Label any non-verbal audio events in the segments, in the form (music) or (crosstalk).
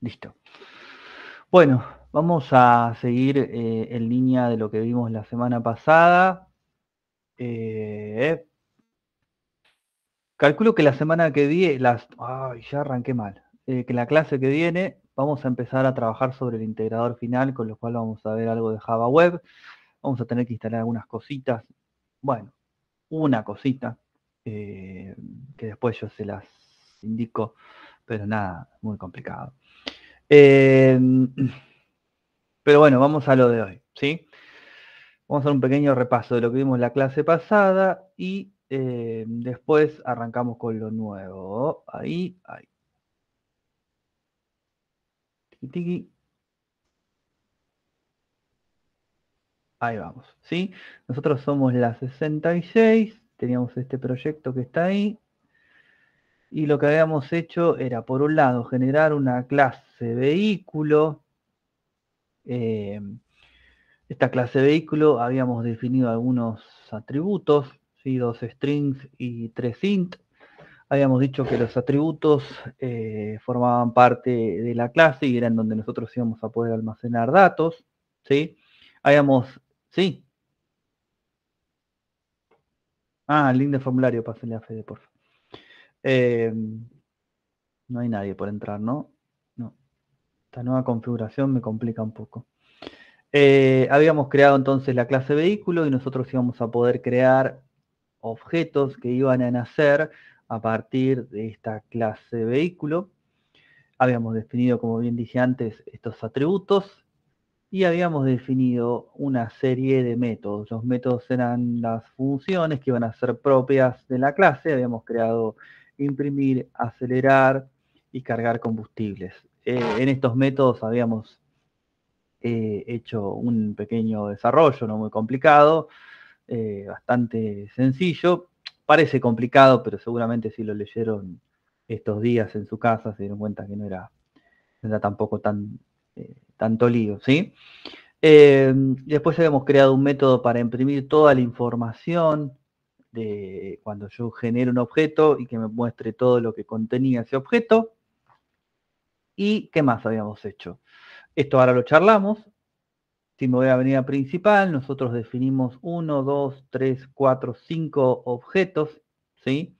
Listo. Bueno, vamos a seguir eh, en línea de lo que vimos la semana pasada. Eh, calculo que la semana que viene, las, ay, ya arranqué mal, eh, que la clase que viene vamos a empezar a trabajar sobre el integrador final, con lo cual vamos a ver algo de Java Web. Vamos a tener que instalar algunas cositas. Bueno, una cosita, que después yo se las indico pero nada, muy complicado. Em, pero bueno, vamos a lo de hoy, ¿sí? Vamos a hacer un pequeño repaso de lo que vimos la clase pasada y eh, después arrancamos con lo nuevo. Ahí, ahí. Tiki, Ahí vamos, ¿sí? Nosotros somos la 66, teníamos este proyecto que está ahí, y lo que habíamos hecho era, por un lado, generar una clase vehículo. Eh, esta clase vehículo habíamos definido algunos atributos, ¿sí? dos strings y tres int. Habíamos dicho que los atributos eh, formaban parte de la clase y eran donde nosotros íbamos a poder almacenar datos. ¿sí? Habíamos, sí. Ah, el link de formulario, pásenle a Fede, por favor. Eh, no hay nadie por entrar, ¿no? Esta nueva configuración me complica un poco. Eh, habíamos creado entonces la clase vehículo y nosotros íbamos a poder crear objetos que iban a nacer a partir de esta clase vehículo. Habíamos definido, como bien dije antes, estos atributos y habíamos definido una serie de métodos. Los métodos eran las funciones que iban a ser propias de la clase. Habíamos creado imprimir, acelerar y cargar combustibles. Eh, en estos métodos habíamos eh, hecho un pequeño desarrollo, no muy complicado, eh, bastante sencillo. Parece complicado, pero seguramente si lo leyeron estos días en su casa se dieron cuenta que no era, tampoco tan, tanto lío, ¿sí? después habíamos creado un método para imprimir toda la información de cuando yo genero un objeto y que me muestre todo lo que contenía ese objeto. ¿Y qué más habíamos hecho? Esto ahora lo charlamos. Si me voy a a principal, nosotros definimos 1, 2, 3, 4, cinco objetos, ¿sí?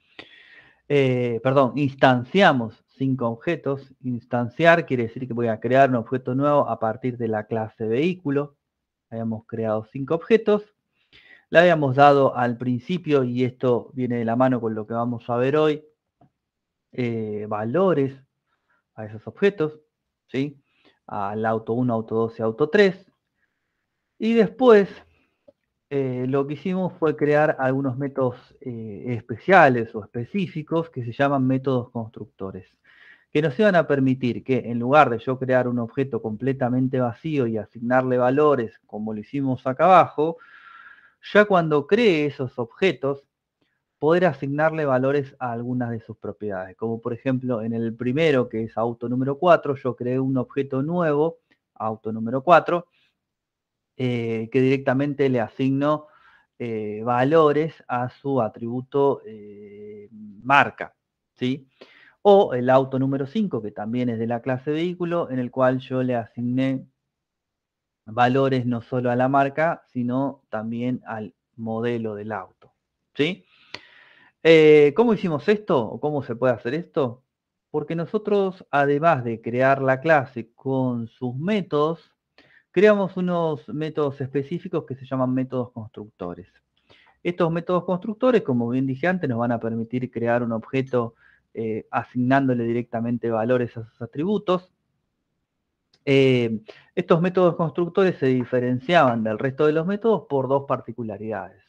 Eh, perdón, instanciamos cinco objetos. Instanciar quiere decir que voy a crear un objeto nuevo a partir de la clase vehículo. Habíamos creado cinco objetos la habíamos dado al principio y esto viene de la mano con lo que vamos a ver hoy, eh, valores a esos objetos, ¿sí? al auto 1, auto 2 y auto 3. Y después eh, lo que hicimos fue crear algunos métodos eh, especiales o específicos que se llaman métodos constructores, que nos iban a permitir que en lugar de yo crear un objeto completamente vacío y asignarle valores como lo hicimos acá abajo, ya cuando cree esos objetos, poder asignarle valores a algunas de sus propiedades. Como por ejemplo en el primero, que es auto número 4, yo creé un objeto nuevo, auto número 4, eh, que directamente le asigno eh, valores a su atributo eh, marca. ¿sí? O el auto número 5, que también es de la clase vehículo, en el cual yo le asigné valores no solo a la marca, sino también al modelo del auto. ¿Sí? Eh, ¿Cómo hicimos esto o cómo se puede hacer esto? Porque nosotros, además de crear la clase con sus métodos, creamos unos métodos específicos que se llaman métodos constructores. Estos métodos constructores, como bien dije antes, nos van a permitir crear un objeto eh, asignándole directamente valores a sus atributos. Eh, estos métodos constructores se diferenciaban del resto de los métodos por dos particularidades.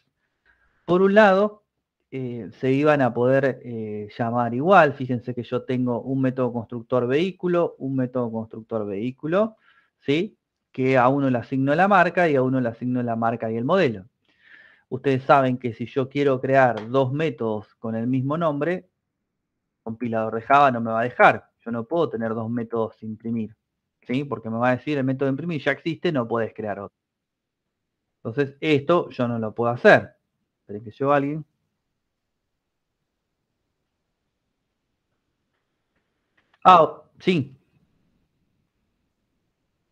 Por un lado, eh, se iban a poder eh, llamar igual. Fíjense que yo tengo un método constructor vehículo, un método constructor vehículo, ¿sí? que a uno le asigno la marca y a uno le asigno la marca y el modelo. Ustedes saben que si yo quiero crear dos métodos con el mismo nombre, compilador de Java no me va a dejar. Yo no puedo tener dos métodos imprimir. Porque me va a decir el método de imprimir ya existe, no puedes crear otro. Entonces, esto yo no lo puedo hacer. Esperen que yo alguien. Ah, oh, sí.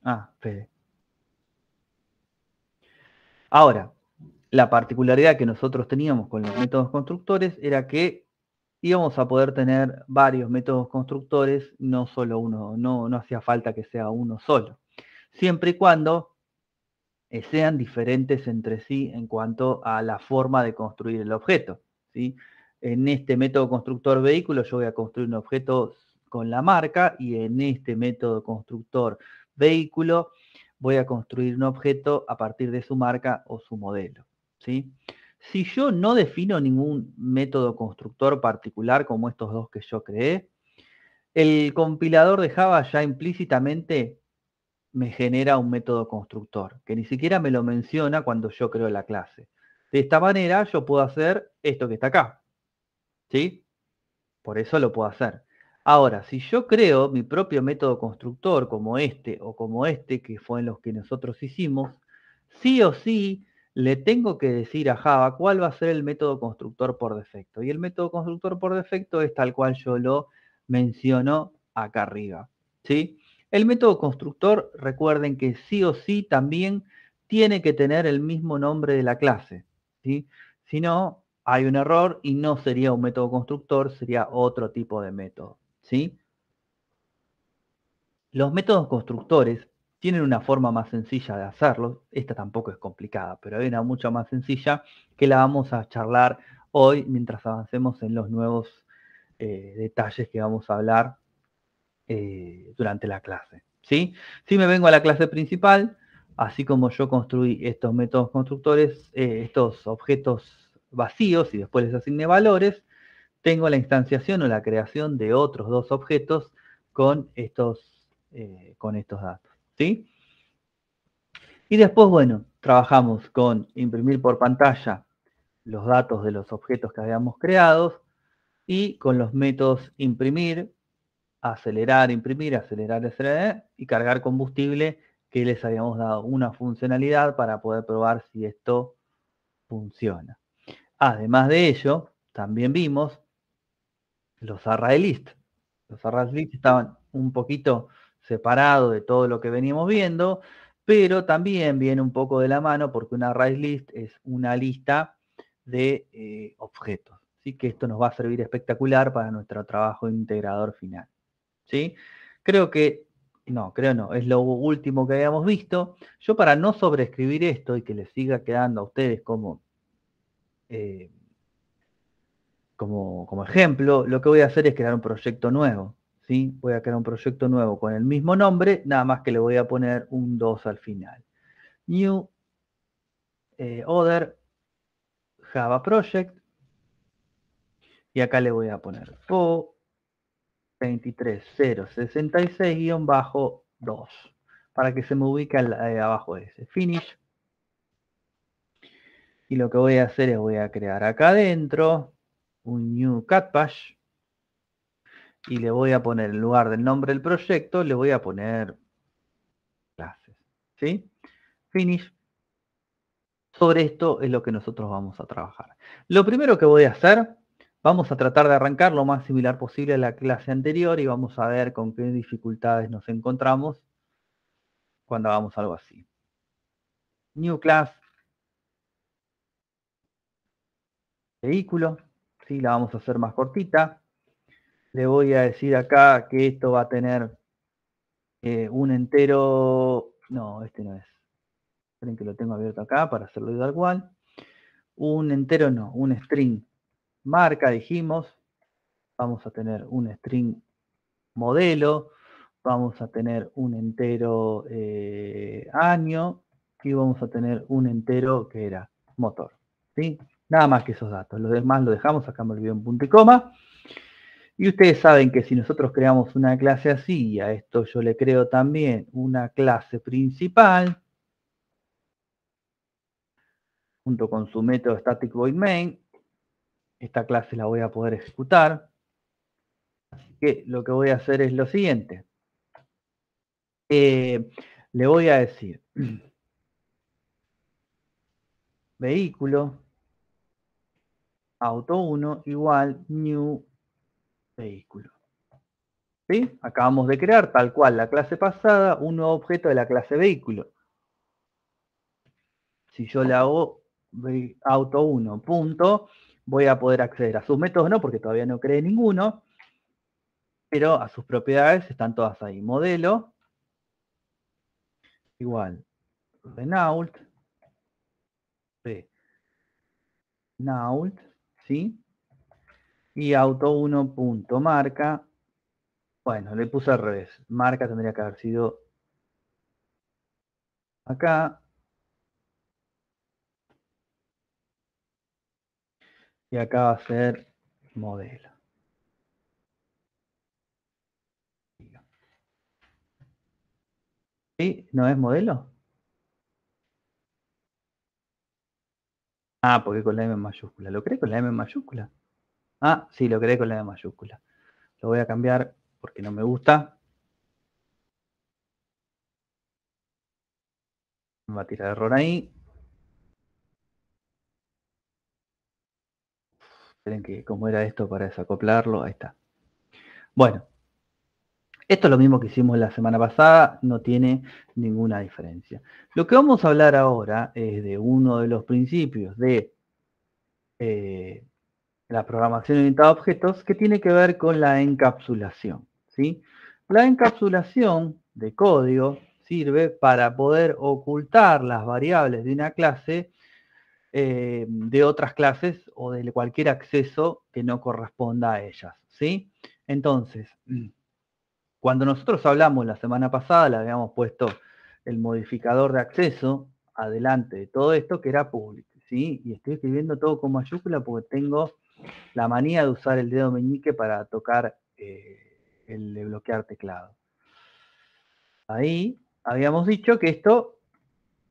Ah, Fede. Ahora, la particularidad que nosotros teníamos con los métodos constructores era que y vamos a poder tener varios métodos constructores, no solo uno, no, no hacía falta que sea uno solo, siempre y cuando eh, sean diferentes entre sí en cuanto a la forma de construir el objeto. ¿sí? En este método constructor vehículo yo voy a construir un objeto con la marca y en este método constructor vehículo voy a construir un objeto a partir de su marca o su modelo. ¿sí? Si yo no defino ningún método constructor particular como estos dos que yo creé, el compilador de Java ya implícitamente me genera un método constructor, que ni siquiera me lo menciona cuando yo creo la clase. De esta manera yo puedo hacer esto que está acá. ¿Sí? Por eso lo puedo hacer. Ahora, si yo creo mi propio método constructor como este o como este, que fue en los que nosotros hicimos, sí o sí le tengo que decir a Java cuál va a ser el método constructor por defecto. Y el método constructor por defecto es tal cual yo lo menciono acá arriba. ¿sí? El método constructor, recuerden que sí o sí también tiene que tener el mismo nombre de la clase. Si no, hay un error y no sería un método constructor, sería otro tipo de método. ¿sí? Los métodos constructores tienen una forma más sencilla de hacerlo. Esta tampoco es complicada, pero hay una mucho más sencilla que la vamos a charlar hoy mientras avancemos en los nuevos eh, detalles que vamos a hablar eh, durante la clase. ¿sí? Si me vengo a la clase principal, así como yo construí estos métodos constructores, eh, estos objetos vacíos y después les asigné valores, tengo la instanciación o la creación de otros dos objetos con estos, con estos datos. Y después, bueno, trabajamos con imprimir por pantalla los datos de los objetos que habíamos creado y con los métodos imprimir, acelerar, imprimir, acelerar, acelerar y cargar combustible que les habíamos dado una funcionalidad para poder probar si esto funciona. Además de ello, también vimos los array list. Los array list estaban un poquito separado de todo lo que venimos viendo, pero también viene un poco de la mano porque una rise list es una lista de eh, objetos. Así Que esto nos va a servir espectacular para nuestro trabajo integrador final. ¿sí? Creo que, no, creo no, es lo último que habíamos visto. Yo para no sobreescribir esto y que les siga quedando a ustedes como... Eh, como, como, ejemplo, lo que voy a hacer es crear un proyecto nuevo. Voy a crear un proyecto nuevo con el mismo nombre, nada más que le voy a poner un 2 al final. New eh, Other Java Project. Y acá le voy a poner PO 23066-2 para que se me ubique eh, abajo ese. Finish. Y lo que voy a hacer es voy a crear acá adentro un new cat y le voy a poner en lugar del nombre del proyecto, le voy a poner clases. ¿Sí? Finish. Sobre esto es lo que nosotros vamos a trabajar. Lo primero que voy a hacer, vamos a tratar de arrancar lo más similar posible a la clase anterior y vamos a ver con qué dificultades nos encontramos cuando hagamos algo así. New class. Vehículo. Sí, la vamos a hacer más cortita le voy a decir acá que esto va a tener eh, un entero, no, este no es. Esperen que lo tengo abierto acá para hacerlo igual. cual. Un entero no, un string marca, dijimos. Vamos a tener un string modelo, vamos a tener un entero eh, año y vamos a tener un entero que era motor. ¿sí? Nada más que esos datos. Los demás lo dejamos, acá me olvidé un punto y coma. Y ustedes saben que si nosotros creamos una clase así, y a esto yo le creo también una clase principal, junto con su método static void main, esta clase la voy a poder ejecutar. Así que lo que voy a hacer es lo siguiente. Eh, le voy a decir (clears throat) vehículo auto1 igual new vehículo. ¿Sí? Acabamos de crear, tal cual, la clase pasada, un nuevo objeto de la clase vehículo. Si yo le hago auto 1, punto, voy a poder acceder a sus métodos, no, porque todavía no cree ninguno, pero a sus propiedades están todas ahí. Modelo, igual, renault, renault, ¿sí? Y auto 1 punto marca. Bueno, le puse al revés. Marca tendría que haber sido acá. Y acá va a ser modelo. ¿Sí? ¿No es modelo? Ah, porque con la M mayúscula. Lo crees con la M mayúscula. Ah, sí, lo creé con la de mayúscula. Lo voy a cambiar porque no me gusta. Me va a tirar error ahí. Esperen que cómo era esto para desacoplarlo. Ahí está. Bueno. Esto es lo mismo que hicimos la semana pasada, no tiene ninguna diferencia. Lo que vamos a hablar ahora es de uno de los principios de eh, la programación orientada a objetos, que tiene que ver con la encapsulación. ¿sí? La encapsulación de código sirve para poder ocultar las variables de una clase eh, de otras clases o de cualquier acceso que no corresponda a ellas. ¿sí? Entonces, cuando nosotros hablamos la semana pasada, le habíamos puesto el modificador de acceso adelante de todo esto que era público. ¿sí? Y estoy escribiendo todo con mayúscula porque tengo la manía de usar el dedo meñique para tocar eh, el de bloquear teclado. Ahí habíamos dicho que esto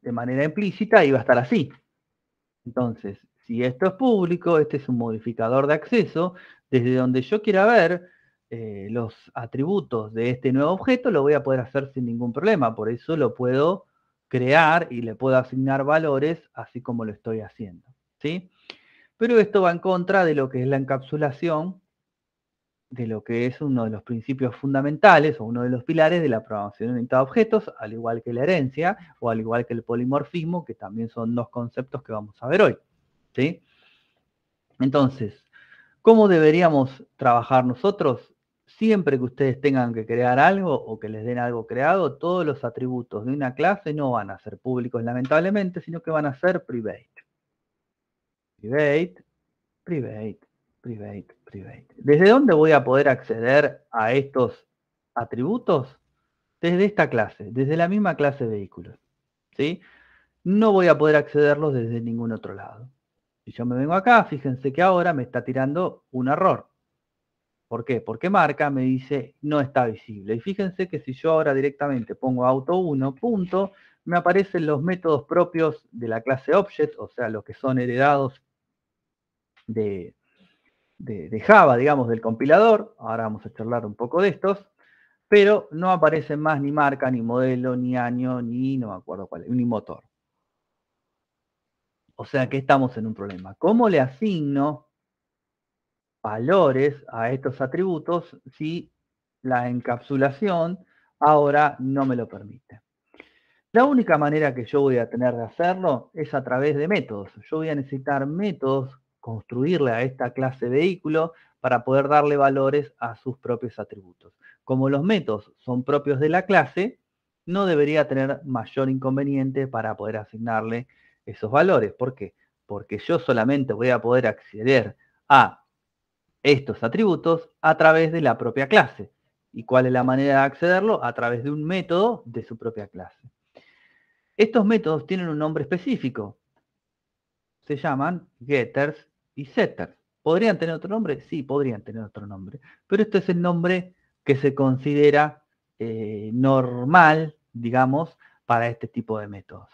de manera implícita iba a estar así. Entonces, si esto es público, este es un modificador de acceso, desde donde yo quiera ver eh, los atributos de este nuevo objeto, lo voy a poder hacer sin ningún problema. Por eso lo puedo crear y le puedo asignar valores así como lo estoy haciendo. ¿sí? Pero esto va en contra de lo que es la encapsulación, de lo que es uno de los principios fundamentales o uno de los pilares de la programación orientada a objetos, al igual que la herencia o al igual que el polimorfismo, que también son dos conceptos que vamos a ver hoy. Entonces, ¿cómo deberíamos trabajar nosotros? Siempre que ustedes tengan que crear algo o que les den algo creado, todos los atributos de una clase no van a ser públicos, lamentablemente, sino que van a ser private. Private, private, private, private. ¿Desde dónde voy a poder acceder a estos atributos? Desde esta clase, desde la misma clase vehículos. ¿sí? No voy a poder accederlos desde ningún otro lado. Si yo me vengo acá, fíjense que ahora me está tirando un error. ¿Por qué? Porque marca, me dice, no está visible. Y fíjense que si yo ahora directamente pongo auto 1, punto, me aparecen los métodos propios de la clase object, o sea, los que son heredados de, Java, digamos, del compilador. Ahora vamos a charlar un poco de estos. Pero no aparecen más ni marca, ni modelo, ni año, ni no me acuerdo cuál, ni motor. O sea que estamos en un problema. ¿Cómo le asigno valores a estos atributos si la encapsulación ahora no me lo permite. La única manera que yo voy a tener de hacerlo es a través de métodos. Yo voy a necesitar métodos construirle a esta clase vehículo para poder darle valores a sus propios atributos. Como los métodos son propios de la clase, no debería tener mayor inconveniente para poder asignarle esos valores. ¿Por qué? Porque yo solamente voy a poder acceder a estos atributos a través de la propia clase. ¿Y cuál es la manera de accederlo? A través de un método de su propia clase. Estos métodos tienen un nombre específico. Se llaman getters y setter. ¿Podrían tener otro nombre? Sí, podrían tener otro nombre. Pero este es el nombre que se considera eh, normal, digamos, para este tipo de métodos.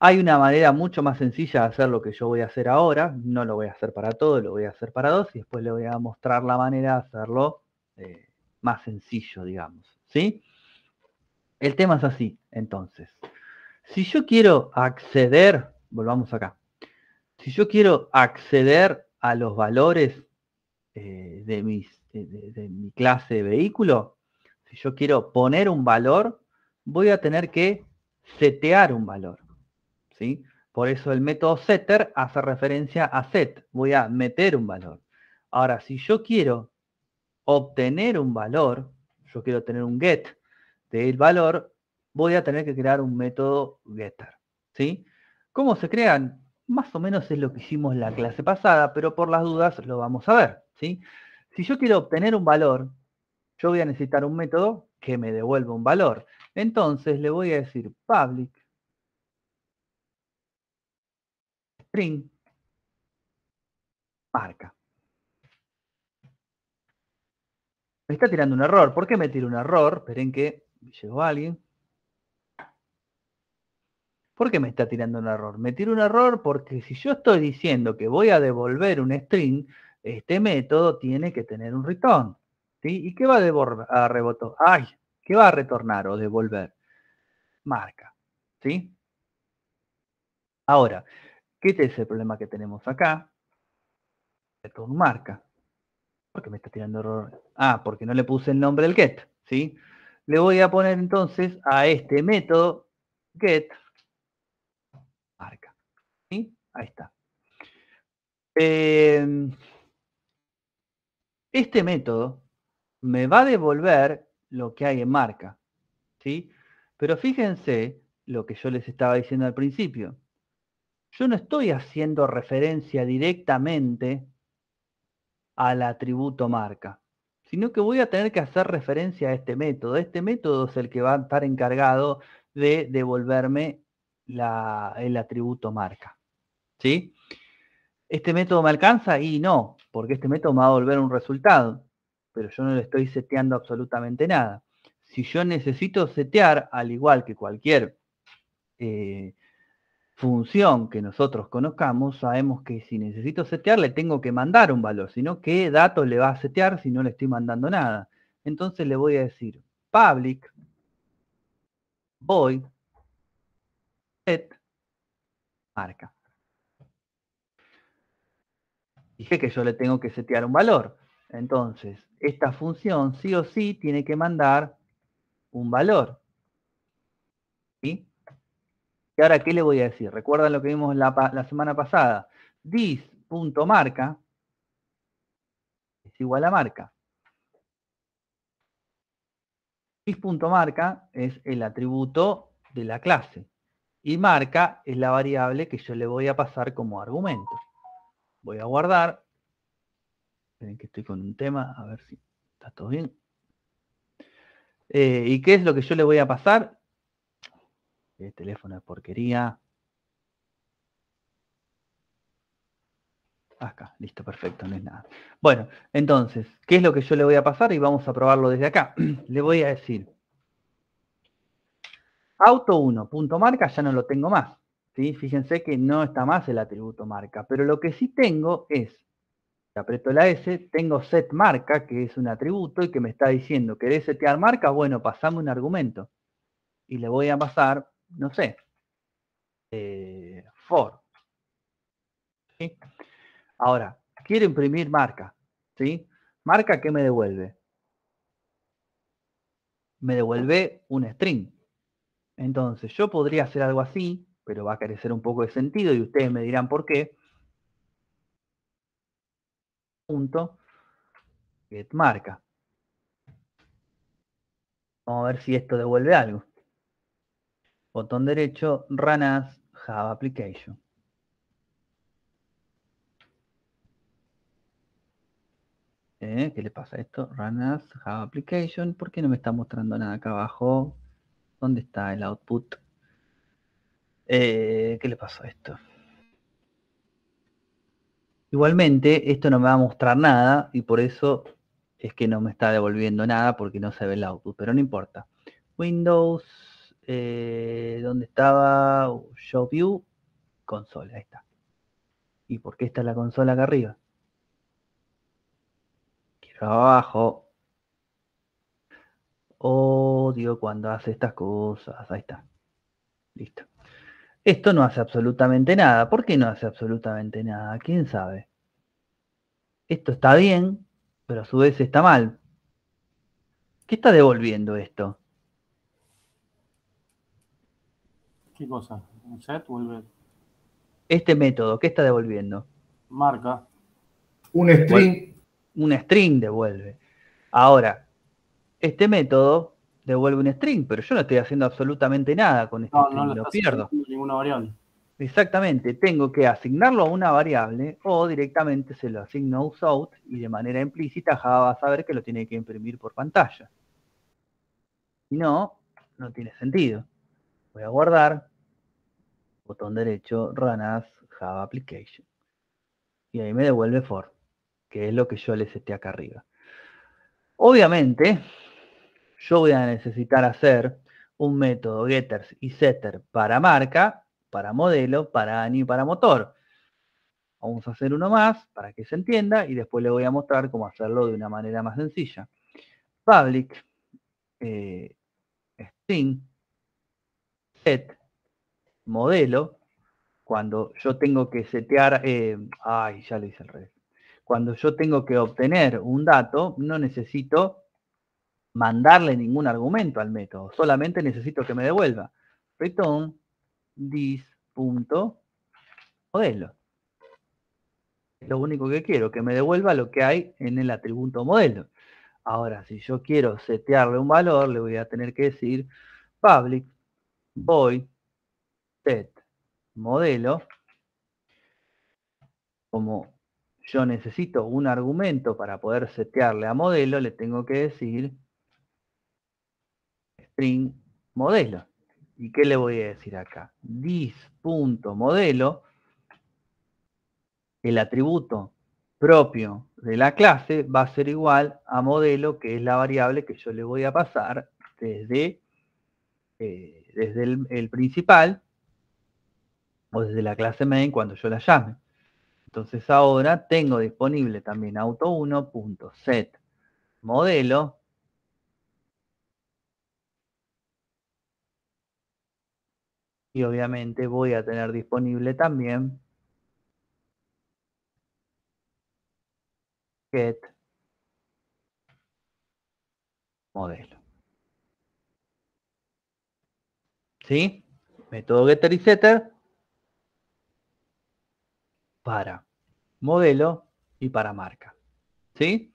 Hay una manera mucho más sencilla de hacer lo que yo voy a hacer ahora. No lo voy a hacer para todo, lo voy a hacer para dos y después le voy a mostrar la manera de hacerlo eh, más sencillo, digamos. ¿sí? El tema es así, entonces. Si yo quiero acceder, volvamos acá si yo quiero acceder a los valores eh, de, mi clase de vehículo, si yo quiero poner un valor, voy a tener que setear un valor. ¿sí? Por eso el método setter hace referencia a set. Voy a meter un valor. Ahora, si yo quiero obtener un valor, yo quiero tener un get del valor, voy a tener que crear un método getter. ¿Cómo se crean? Más o menos es lo que hicimos la clase pasada, pero por las dudas lo vamos a ver. Si yo quiero obtener un valor, yo voy a necesitar un método que me devuelva un valor. Entonces le voy a decir public string marca. Me está tirando un error. ¿Por qué me tira un error? Esperen que llegó alguien. ¿Por qué me está tirando un error? Me tiro un error porque si yo estoy diciendo que voy a devolver un string, este método tiene que tener un return. ¿sí? ¿Y qué va a, a rebotar? ¡Ay! ¿Qué va a retornar o devolver? Marca. ¿Sí? Ahora, ¿qué es el problema que tenemos acá? Return marca. Porque me está tirando error. Ah, porque no le puse el nombre del get. ¿Sí? Le voy a poner entonces a este método get Ahí está. Eh, este método me va a devolver lo que hay en marca. ¿sí? Pero fíjense lo que yo les estaba diciendo al principio. Yo no estoy haciendo referencia directamente al atributo marca, sino que voy a tener que hacer referencia a este método. Este método es el que va a estar encargado de devolverme el atributo marca. ¿sí? ¿Este método me alcanza? Y no, porque este método me va a volver un resultado, pero yo no le estoy seteando absolutamente nada. Si yo necesito setear, al igual que cualquier eh, función que nosotros conozcamos, sabemos que si necesito setear, le tengo que mandar un valor, sino qué dato le va a setear si no le estoy mandando nada. Entonces le voy a decir public void set marca dije que yo le tengo que setear un valor. Entonces, esta función sí o sí tiene que mandar un valor. Y ahora, ¿qué le voy a decir? Recuerdan lo que vimos la, la semana pasada. Dis.marca es igual a marca. Dis.marca es el atributo de la clase. Y marca es la variable que yo le voy a pasar como argumento. Voy a guardar. Esperen que estoy con un tema, a ver si está todo bien. Eh, ¿Y qué es lo que yo le voy a pasar? El eh, teléfono de porquería. Acá, listo, perfecto, no es nada. Bueno, entonces, ¿qué es lo que yo le voy a pasar? Y vamos a probarlo desde acá. (clears throat) le voy a decir, auto 1marca ya no lo tengo más. Fíjense que no está más el atributo marca, pero lo que sí tengo es, le aprieto la S, tengo set marca, que es un atributo y que me está diciendo, ¿querés setear marca? Bueno, pasame un argumento. Y le voy a pasar, no sé, eh, for. Ahora, quiero imprimir marca, ¿sí? Marca que me devuelve. Me devuelve un string. Entonces, yo podría hacer algo así, pero va a carecer un poco de sentido y ustedes me dirán por qué. Punto get marca. Vamos a ver si esto devuelve algo. Botón derecho, run as Java application. Eh, ¿Qué le pasa a esto? Run as Java application. ¿Por qué no me está mostrando nada acá abajo? ¿Dónde está el output? Eh, ¿Qué le pasó a esto? Igualmente, esto no me va a mostrar nada y por eso es que no me está devolviendo nada porque no se ve el output, pero no importa. Windows, eh, ¿dónde estaba? Show View, consola, ahí está. ¿Y por qué está la consola acá arriba? Quiero abajo. Odio cuando hace estas cosas, ahí está. Listo. Esto no hace absolutamente nada. ¿Por qué no hace absolutamente nada? ¿Quién sabe? Esto está bien, pero a su vez está mal. ¿Qué está devolviendo esto? ¿Qué cosa? ¿Un set? ¿Vuelve? Este método, ¿qué está devolviendo? Marca. Un string. Un string devuelve. Ahora, este método devuelve un string, pero yo no estoy haciendo absolutamente nada con este string, lo, pierdo ninguna variable. Exactamente, tengo que asignarlo a una variable o directamente se lo asigno a y de manera implícita Java va a saber que lo tiene que imprimir por pantalla. Si no, no tiene sentido. Voy a guardar, botón derecho, Run as Java Application. Y ahí me devuelve for, que es lo que yo les esté acá arriba. Obviamente, yo voy a necesitar hacer un método getters y setter para marca, para modelo, para año y para motor. Vamos a hacer uno más para que se entienda y después le voy a mostrar cómo hacerlo de una manera más sencilla. Public eh, string set modelo cuando yo tengo que setear, eh, ay, ya lo hice al revés. Cuando yo tengo que obtener un dato, no necesito mandarle ningún argumento al método, solamente necesito que me devuelva return dis.modelo Es lo único que quiero, que me devuelva lo que hay en el atributo modelo. Ahora, si yo quiero setearle un valor, le voy a tener que decir public void set modelo. Como yo necesito un argumento para poder setearle a modelo, le tengo que decir string modelo. ¿Y qué le voy a decir acá? Dis.modelo, el atributo propio de la clase va a ser igual a modelo, que es la variable que yo le voy a pasar desde, eh, desde el, principal o desde la clase main cuando yo la llame. Entonces ahora tengo disponible también auto 1setmodelo modelo y obviamente voy a tener disponible también get modelo. ¿Sí? Método getter y setter para modelo y para marca. ¿Sí?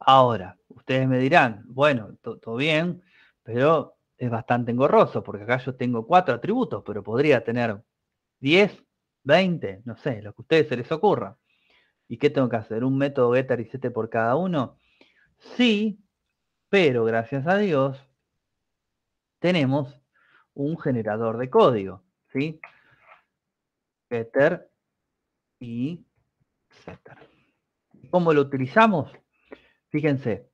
Ahora, ustedes me dirán, bueno, todo bien, pero es bastante engorroso, porque acá yo tengo cuatro atributos, pero podría tener 10, 20, no sé, lo que a ustedes se les ocurra. ¿Y qué tengo que hacer? ¿Un método getter y set por cada uno? Sí, pero gracias a Dios tenemos un generador de código, ¿sí? Getter y setter. ¿Cómo lo utilizamos? Fíjense,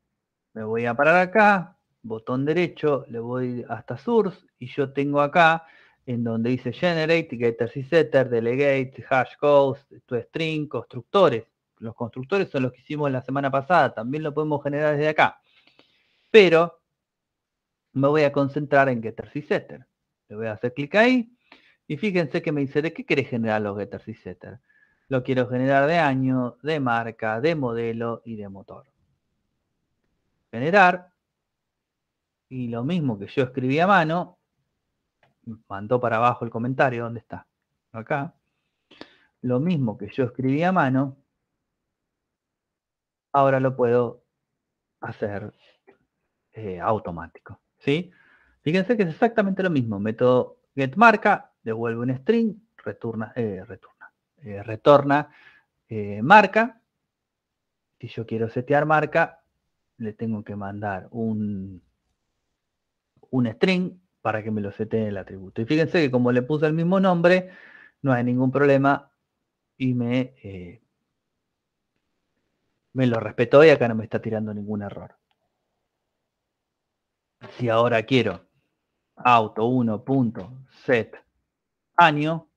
me voy a parar acá, botón derecho, le voy hasta source y yo tengo acá en donde dice generate, getter y setter, delegate, hash codes, string, constructores. Los constructores son los que hicimos la semana pasada, también lo podemos generar desde acá. Pero me voy a concentrar en getter y setter. Le voy a hacer clic ahí y fíjense que me dice, ¿de qué querés generar los Getter, y setter? Lo quiero generar de año, de marca, de modelo y de motor. Generar. Y lo mismo que yo escribí a mano, mandó para abajo el comentario, ¿dónde está? Acá. Lo mismo que yo escribí a mano, ahora lo puedo hacer eh, automático. ¿sí? Fíjense que es exactamente lo mismo. Método get marca. devuelve un string, Retorna. Eh, retorna eh, marca. Si yo quiero setear marca, le tengo que mandar un un string para que me lo sete el atributo. Y fíjense que como le puse el mismo nombre, no hay ningún problema y me, eh, me lo respetó y acá no me está tirando ningún error. Si ahora quiero auto 1.set año,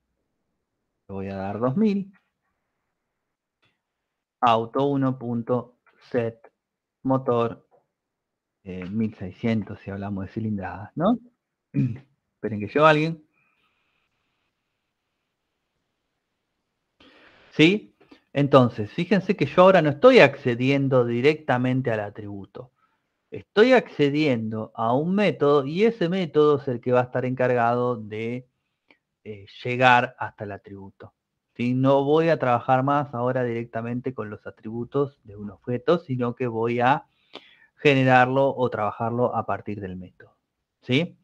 le voy a dar 2000, auto 1.set motor 1600 eh, si hablamos de cilindradas, ¿no? (clears throat) Esperen que yo alguien. ¿Sí? Entonces, fíjense que yo ahora no estoy accediendo directamente al atributo. Estoy accediendo a un método y ese método es el que va a estar encargado de eh, llegar hasta el atributo. ¿Sí? No voy a trabajar más ahora directamente con los atributos de un objeto, sino que voy a generarlo o trabajarlo a partir del método. ¿sí?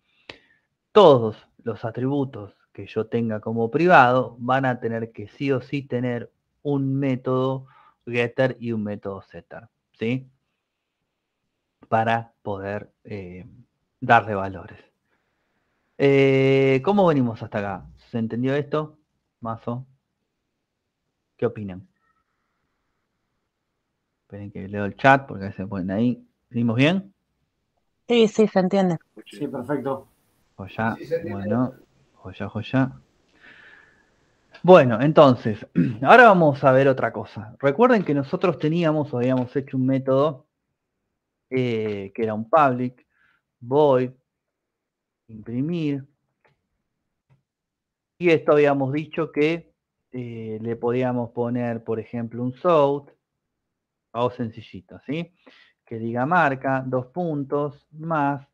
Todos los atributos que yo tenga como privado van a tener que sí o sí tener un método getter y un método setter. ¿sí? Para poder eh, darle valores. Eh, ¿Cómo venimos hasta acá? ¿Se entendió esto? Mazo. ¿Qué opinan? Esperen que leo el chat porque se ponen ahí. ¿Venimos bien? Sí, sí, se entiende. Sí, perfecto. Joya, bueno, joya, joya. Bueno, entonces, (clears throat) ahora vamos a ver otra cosa. Recuerden que nosotros teníamos o habíamos hecho un método eh, que era un public, void, imprimir, y esto habíamos dicho que eh, le podíamos poner, por ejemplo, un south, o sencillito, ¿sí? que diga marca, dos puntos, más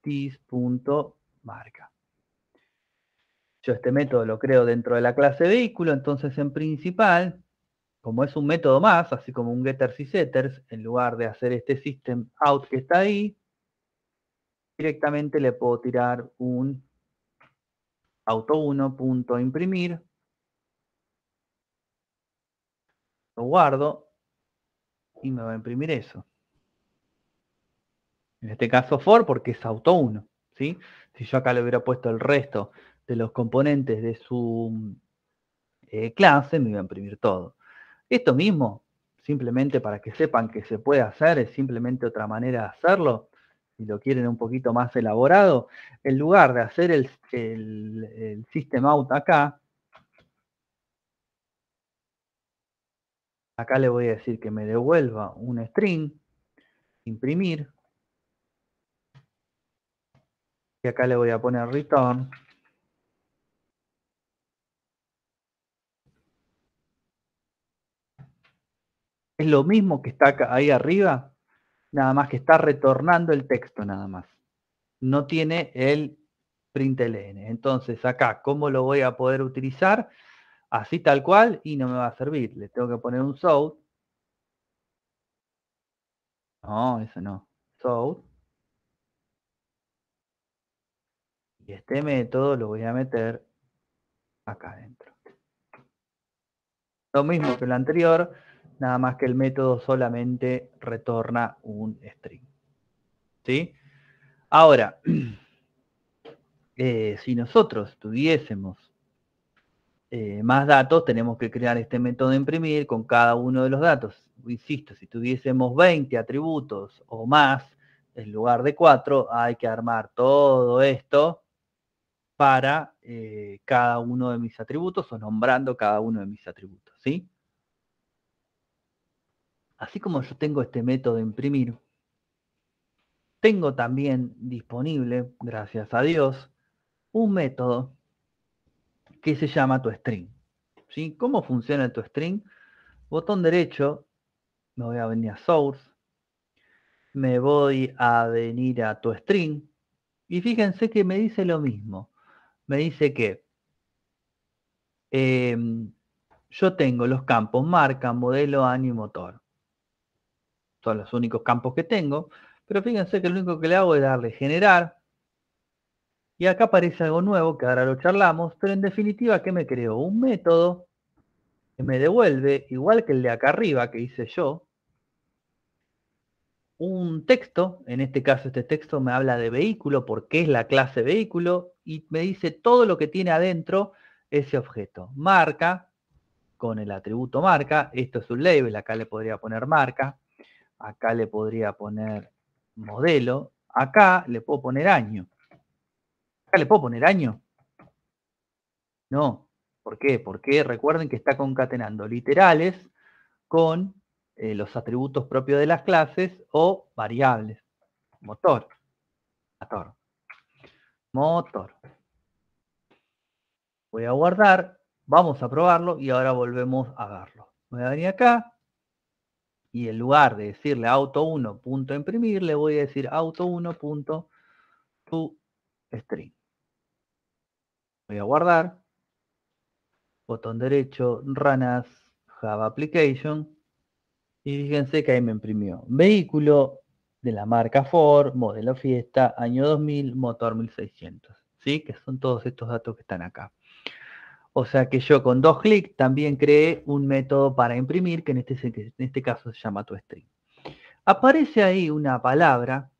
tis.marca. Yo este método lo creo dentro de la clase vehículo, entonces en principal, como es un método más, así como un getters y setters, en lugar de hacer este system out que está ahí, directamente le puedo tirar un auto1.imprimir, lo guardo y me va a imprimir eso en este caso for, porque es auto 1. ¿sí? Si yo acá le hubiera puesto el resto de los componentes de su eh, clase, me iba a imprimir todo. Esto mismo, simplemente para que sepan que se puede hacer, es simplemente otra manera de hacerlo, si lo quieren un poquito más elaborado, en lugar de hacer el, el, el system out acá, acá le voy a decir que me devuelva un string, imprimir, y acá le voy a poner return. Es lo mismo que está ahí arriba, nada más que está retornando el texto nada más. No tiene el println. Entonces acá, ¿cómo lo voy a poder utilizar? Así tal cual y no me va a servir. Le tengo que poner un sound. No, eso no. Sound. este método lo voy a meter acá adentro. Lo mismo que el anterior, nada más que el método solamente retorna un string. ¿Sí? Ahora, (clears throat) eh, si nosotros tuviésemos eh, más datos, tenemos que crear este método de imprimir con cada uno de los datos. Insisto, si tuviésemos 20 atributos o más, en lugar de 4, hay que armar todo esto para eh, cada uno de mis atributos o nombrando cada uno de mis atributos, Así como yo tengo este método de imprimir, tengo también disponible, gracias a Dios, un método que se llama toString. ¿sí? ¿Cómo funciona tu string Botón derecho, me voy a venir a Source, me voy a venir a string y fíjense que me dice lo mismo me dice que em, yo tengo los campos marca, modelo, año y motor. Son los únicos campos que tengo. Pero fíjense que lo único que le hago es darle generar. Y acá aparece algo nuevo que ahora lo charlamos. Pero en definitiva, que me creo? Un método que me devuelve, igual que el de acá arriba que hice yo, un texto. En este caso, este texto me habla de vehículo porque es la clase vehículo y me dice todo lo que tiene adentro ese objeto. Marca, con el atributo marca, esto es un label, acá le podría poner marca, acá le podría poner modelo, acá le puedo poner año. ¿Acá le puedo poner año? No. ¿Por qué? Porque recuerden que está concatenando literales con eh, los atributos propios de las clases o variables. Motor. Motor motor. Voy a guardar, vamos a probarlo y ahora volvemos a verlo. Voy a venir acá y en lugar de decirle auto1.imprimir, le voy a decir auto1.toString. Voy a guardar, botón derecho, ranas, Java Application, y fíjense que ahí me imprimió vehículo de la marca Ford, modelo Fiesta, año 2000, motor 1600, ¿sí? Que son todos estos datos que están acá. O sea que yo con dos clics también creé un método para imprimir, que en este, en este caso se llama toString. Aparece ahí una palabra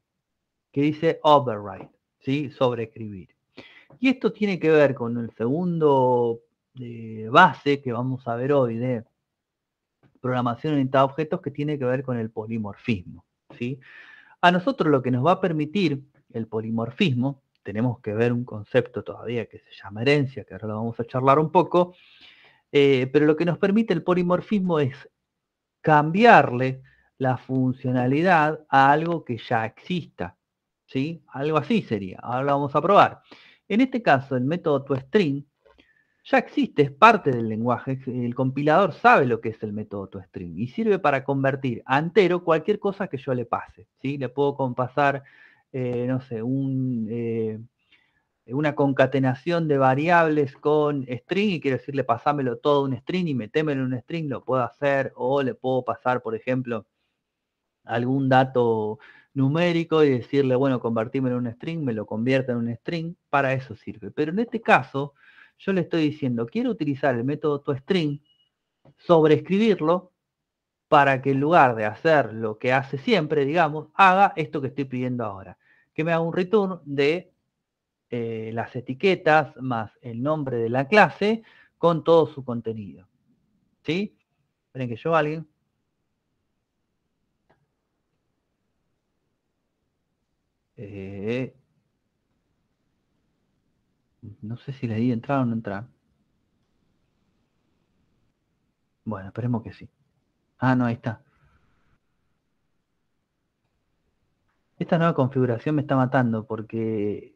que dice override, ¿sí? Sobreescribir. Y esto tiene que ver con el segundo eh, base que vamos a ver hoy de programación orientada a objetos que tiene que ver con el polimorfismo. ¿sí? A nosotros lo que nos va a permitir el polimorfismo, tenemos que ver un concepto todavía que se llama herencia, que ahora lo vamos a charlar un poco, eh, pero lo que nos permite el polimorfismo es cambiarle la funcionalidad a algo que ya exista. ¿sí? Algo así sería. Ahora lo vamos a probar. En este caso, el método toString ya existe, es parte del lenguaje. El compilador sabe lo que es el método toString y sirve para convertir a entero cualquier cosa que yo le pase. Le puedo compasar, eh, no sé, un, eh, una concatenación de variables con string y quiero decirle pasámelo todo un string y metémelo en un string, lo puedo hacer. O le puedo pasar, por ejemplo, algún dato numérico y decirle, bueno, convertímelo en un string, me lo convierta en un string. Para eso sirve. Pero en este caso yo le estoy diciendo, quiero utilizar el método toString, sobreescribirlo, para que en lugar de hacer lo que hace siempre, digamos, haga esto que estoy pidiendo ahora. Que me haga un return de eh, las etiquetas más el nombre de la clase con todo su contenido. ¿Sí? Esperen que yo alguien. Eh, no sé si le di entrar o no entrar. Bueno, esperemos que sí. Ah, no, ahí está. Esta nueva configuración me está matando porque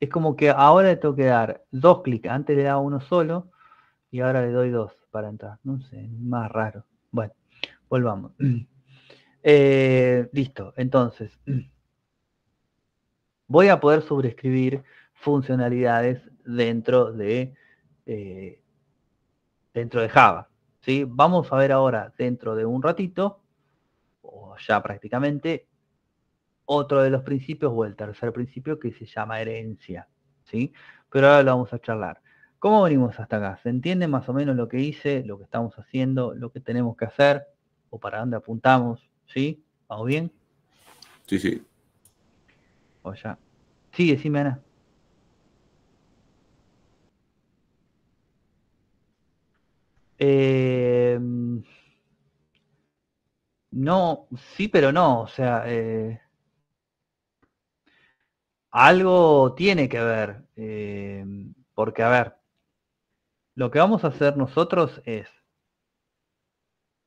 es como que ahora le tengo que dar dos clics. Antes le daba uno solo y ahora le doy dos para entrar. No sé, más raro. Bueno, volvamos. (clears throat) Eh, listo, entonces. (clears throat) Voy a poder sobreescribir funcionalidades dentro de, eh, dentro de Java. ¿sí? Vamos a ver ahora, dentro de un ratito, o ya prácticamente, otro de los principios o el tercer principio que se llama herencia. ¿sí? Pero ahora lo vamos a charlar. ¿Cómo venimos hasta acá? ¿Se entiende más o menos lo que hice, lo que estamos haciendo, lo que tenemos que hacer o para dónde apuntamos? ¿Sí? ¿Vamos bien? Sí, sí. O ya. Sí, decime, Ana. Eh, no, sí, pero no. O sea, eh, algo tiene que ver. Eh, porque, a ver, lo que vamos a hacer nosotros es,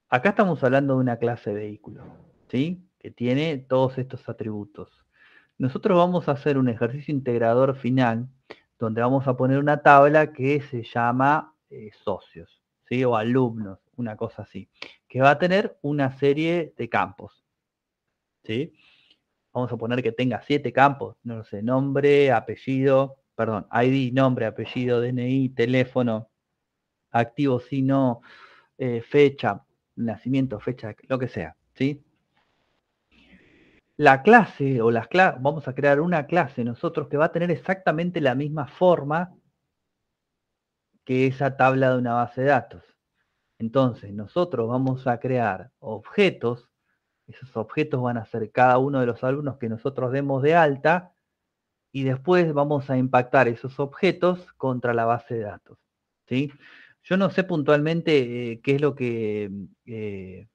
acá estamos hablando de una clase vehículo, ¿sí? Que tiene todos estos atributos. Nosotros vamos a hacer un ejercicio integrador final donde vamos a poner una tabla que se llama socios o alumnos, una cosa así, que va a tener una serie de campos. ¿sí? Vamos a poner que tenga siete campos, no lo sé, nombre, apellido, perdón, ID, nombre, apellido, DNI, teléfono, activo, si no, eh, fecha, nacimiento, fecha, lo que sea, ¿sí? La clase o las clases, vamos a crear una clase nosotros que va a tener exactamente la misma forma esa tabla de una base de datos. Entonces, nosotros vamos a crear objetos, esos objetos van a ser cada uno de los alumnos que nosotros demos de alta, y después vamos a impactar esos objetos contra la base de datos. ¿sí? Yo no sé puntualmente eh, qué es lo que... Eh,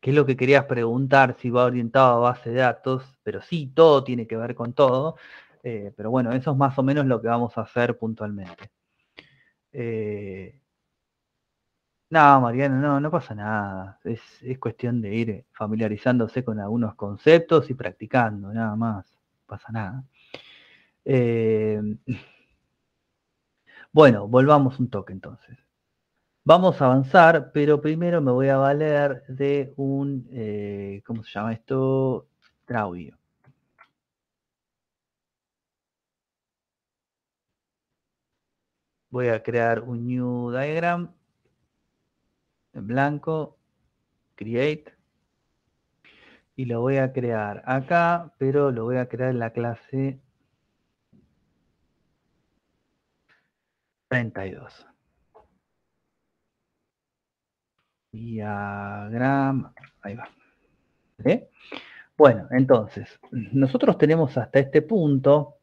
qué es lo que querías preguntar, si va orientado a base de datos, pero sí, todo tiene que ver con todo. Eh, pero bueno, eso es más o menos lo que vamos a hacer puntualmente. Eh, no, Mariano, no, no pasa nada. Es, cuestión de ir familiarizándose con algunos conceptos y practicando, nada más. No pasa nada. Eh, bueno, volvamos un toque entonces. Vamos a avanzar, pero primero me voy a valer de un, eh, ¿cómo se llama esto? Traudio. voy a crear un new diagram en blanco, create, y lo voy a crear acá, pero lo voy a crear en la clase 32. Diagram, ahí va. Bueno, entonces, nosotros tenemos hasta este punto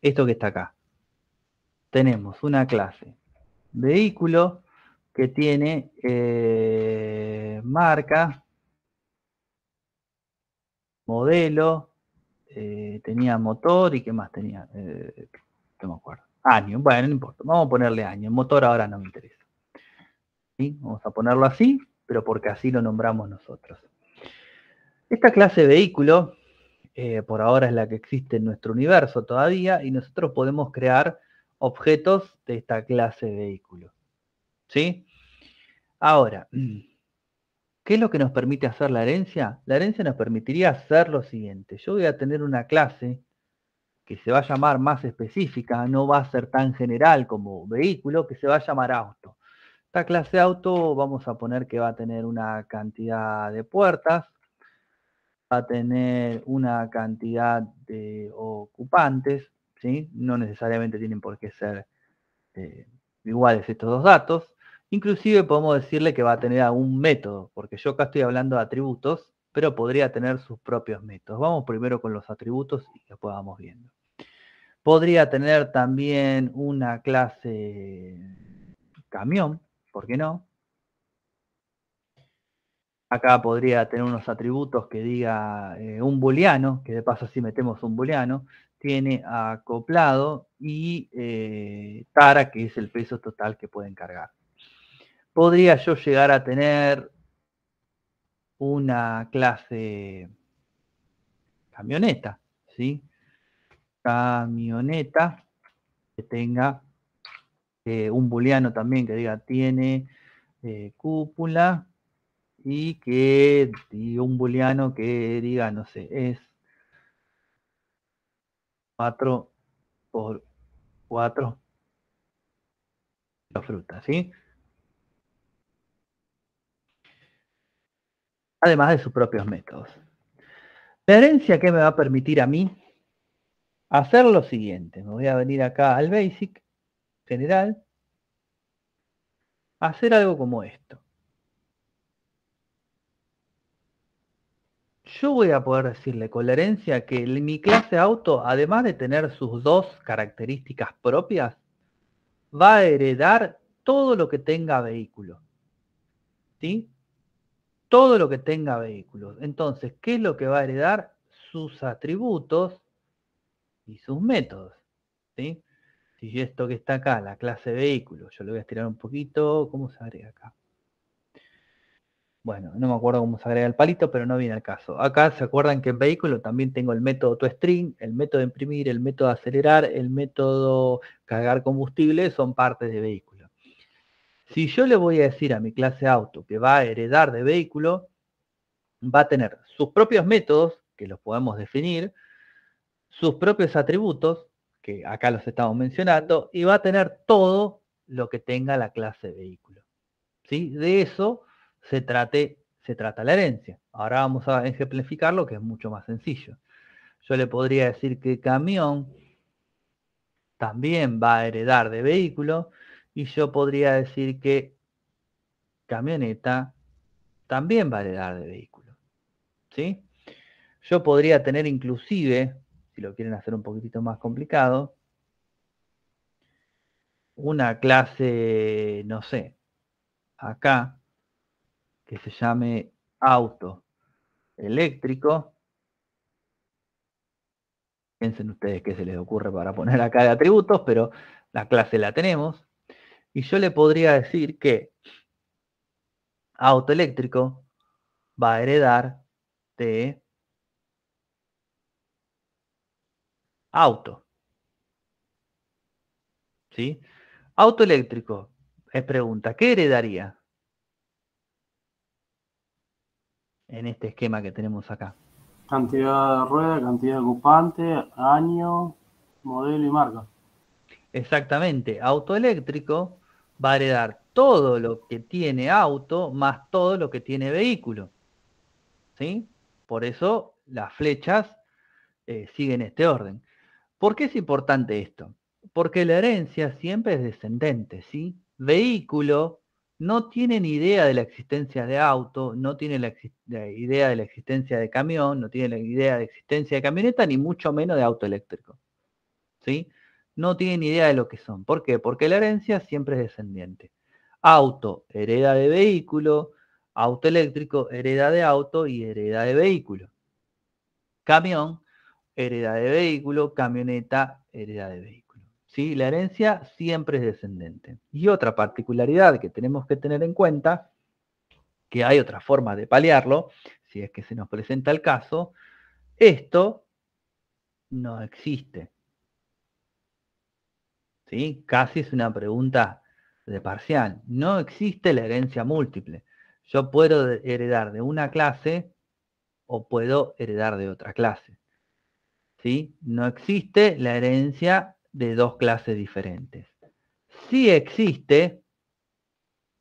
esto que está acá tenemos una clase vehículo que tiene eh, marca, modelo, eh, tenía motor y qué más tenía, eh, no me acuerdo, año, bueno, no importa, vamos a ponerle año, motor ahora no me interesa. Vamos a ponerlo así, pero porque así lo nombramos nosotros. Esta clase vehículo, por ahora es la que existe en nuestro universo todavía, y nosotros podemos crear objetos de esta clase de vehículo. ¿Sí? Ahora, (clears throat) ¿qué es lo que nos permite hacer la herencia? La herencia nos permitiría hacer lo siguiente. Yo voy a tener una clase que se va a llamar más específica, no va a ser tan general como vehículo, que se va a llamar auto. Esta clase auto vamos a poner que va a tener una cantidad de puertas, va a tener una cantidad de ocupantes, no necesariamente tienen por qué ser eh, iguales estos dos datos. Inclusive podemos decirle que va a tener algún método, porque yo acá estoy hablando de atributos, pero podría tener sus propios métodos. Vamos primero con los atributos y después vamos viendo. Podría tener también una clase camión, ¿por qué no? Acá podría tener unos atributos que diga eh, un booleano, que de paso si metemos un booleano, tiene acoplado y eh, tara, que es el peso total que pueden cargar. Podría yo llegar a tener una clase camioneta, ¿sí? Camioneta que tenga eh, un booleano también que diga tiene eh, cúpula y que un booleano que diga, no sé, es 4 por 4 la fruta, ¿sí? Además de sus propios métodos. La herencia que me va a permitir a mí hacer lo siguiente. Me voy a venir acá al basic general. Hacer algo como esto. yo voy a poder decirle con la herencia que mi clase auto, además de tener sus dos características propias, va a heredar todo lo que tenga vehículo. ¿Sí? Todo lo que tenga vehículo. Entonces, ¿qué es lo que va a heredar? Sus atributos y sus métodos. ¿Sí? Si esto que está acá, la clase vehículo, yo lo voy a estirar un poquito, ¿cómo se agrega acá? bueno, no me acuerdo cómo se agrega el palito, pero no viene al caso. Acá se acuerdan que en vehículo también tengo el método toString, el método de imprimir, el método de acelerar, el método cargar combustible, son partes de vehículo. Si yo le voy a decir a mi clase auto que va a heredar de vehículo, va a tener sus propios métodos, que los podemos definir, sus propios atributos, que acá los estamos mencionando, y va a tener todo lo que tenga la clase vehículo. ¿Sí? De eso se trate, se trata la herencia. Ahora vamos a ejemplificarlo, que es mucho más sencillo. Yo le podría decir que camión también va a heredar de vehículo y yo podría decir que camioneta también va a heredar de vehículo. ¿Sí? Yo podría tener inclusive, si lo quieren hacer un poquitito más complicado, una clase, no sé, acá que se llame auto eléctrico. Piensen ustedes qué se les ocurre para poner acá de atributos, pero la clase la tenemos. Y yo le podría decir que auto eléctrico va a heredar de auto. ¿Sí? Auto eléctrico, es pregunta, ¿qué heredaría? en este esquema que tenemos acá? Cantidad de rueda, cantidad de ocupante, año, modelo y marca. Exactamente, auto eléctrico va a heredar todo lo que tiene auto más todo lo que tiene vehículo. ¿Sí? Por eso las flechas eh, siguen este orden. ¿Por qué es importante esto? Porque la herencia siempre es descendente, ¿sí? Vehículo no tienen idea de la existencia de auto, no tienen la, idea de la existencia de camión, no tienen la idea de existencia de camioneta, ni mucho menos de auto eléctrico. ¿Sí? No tienen idea de lo que son. ¿Por qué? Porque la herencia siempre es descendiente. Auto hereda de vehículo, auto eléctrico hereda de auto y hereda de vehículo. Camión hereda de vehículo, camioneta hereda de vehículo. La herencia siempre es descendente. Y otra particularidad que tenemos que tener en cuenta, que hay otra forma de paliarlo, si es que se nos presenta el caso, esto no existe. ¿Sí? Casi es una pregunta de parcial. No existe la herencia múltiple. Yo puedo heredar de una clase o puedo heredar de otra clase. ¿Sí? No existe la herencia de dos clases diferentes. si existe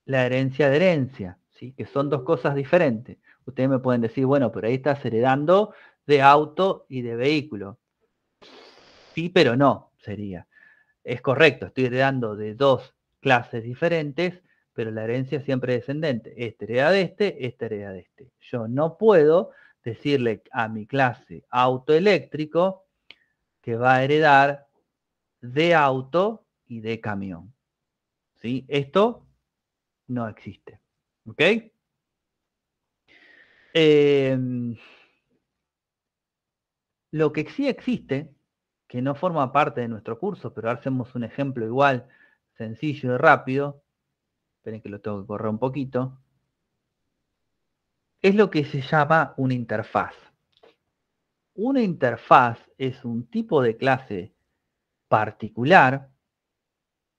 la herencia de herencia, ¿sí? que son dos cosas diferentes. Ustedes me pueden decir, bueno, pero ahí estás heredando de auto y de vehículo. Sí, pero no, sería. Es correcto, estoy heredando de dos clases diferentes, pero la herencia siempre es descendente. Esta hereda de este, esta hereda de este. Yo no puedo decirle a mi clase autoeléctrico que va a heredar de auto y de camión. ¿Sí? Esto no existe. ¿Ok? Em, lo que sí existe, que no forma parte de nuestro curso, pero hacemos un ejemplo igual, sencillo y rápido. Esperen que lo tengo que correr un poquito. Es lo que se llama una interfaz. Una interfaz es un tipo de clase particular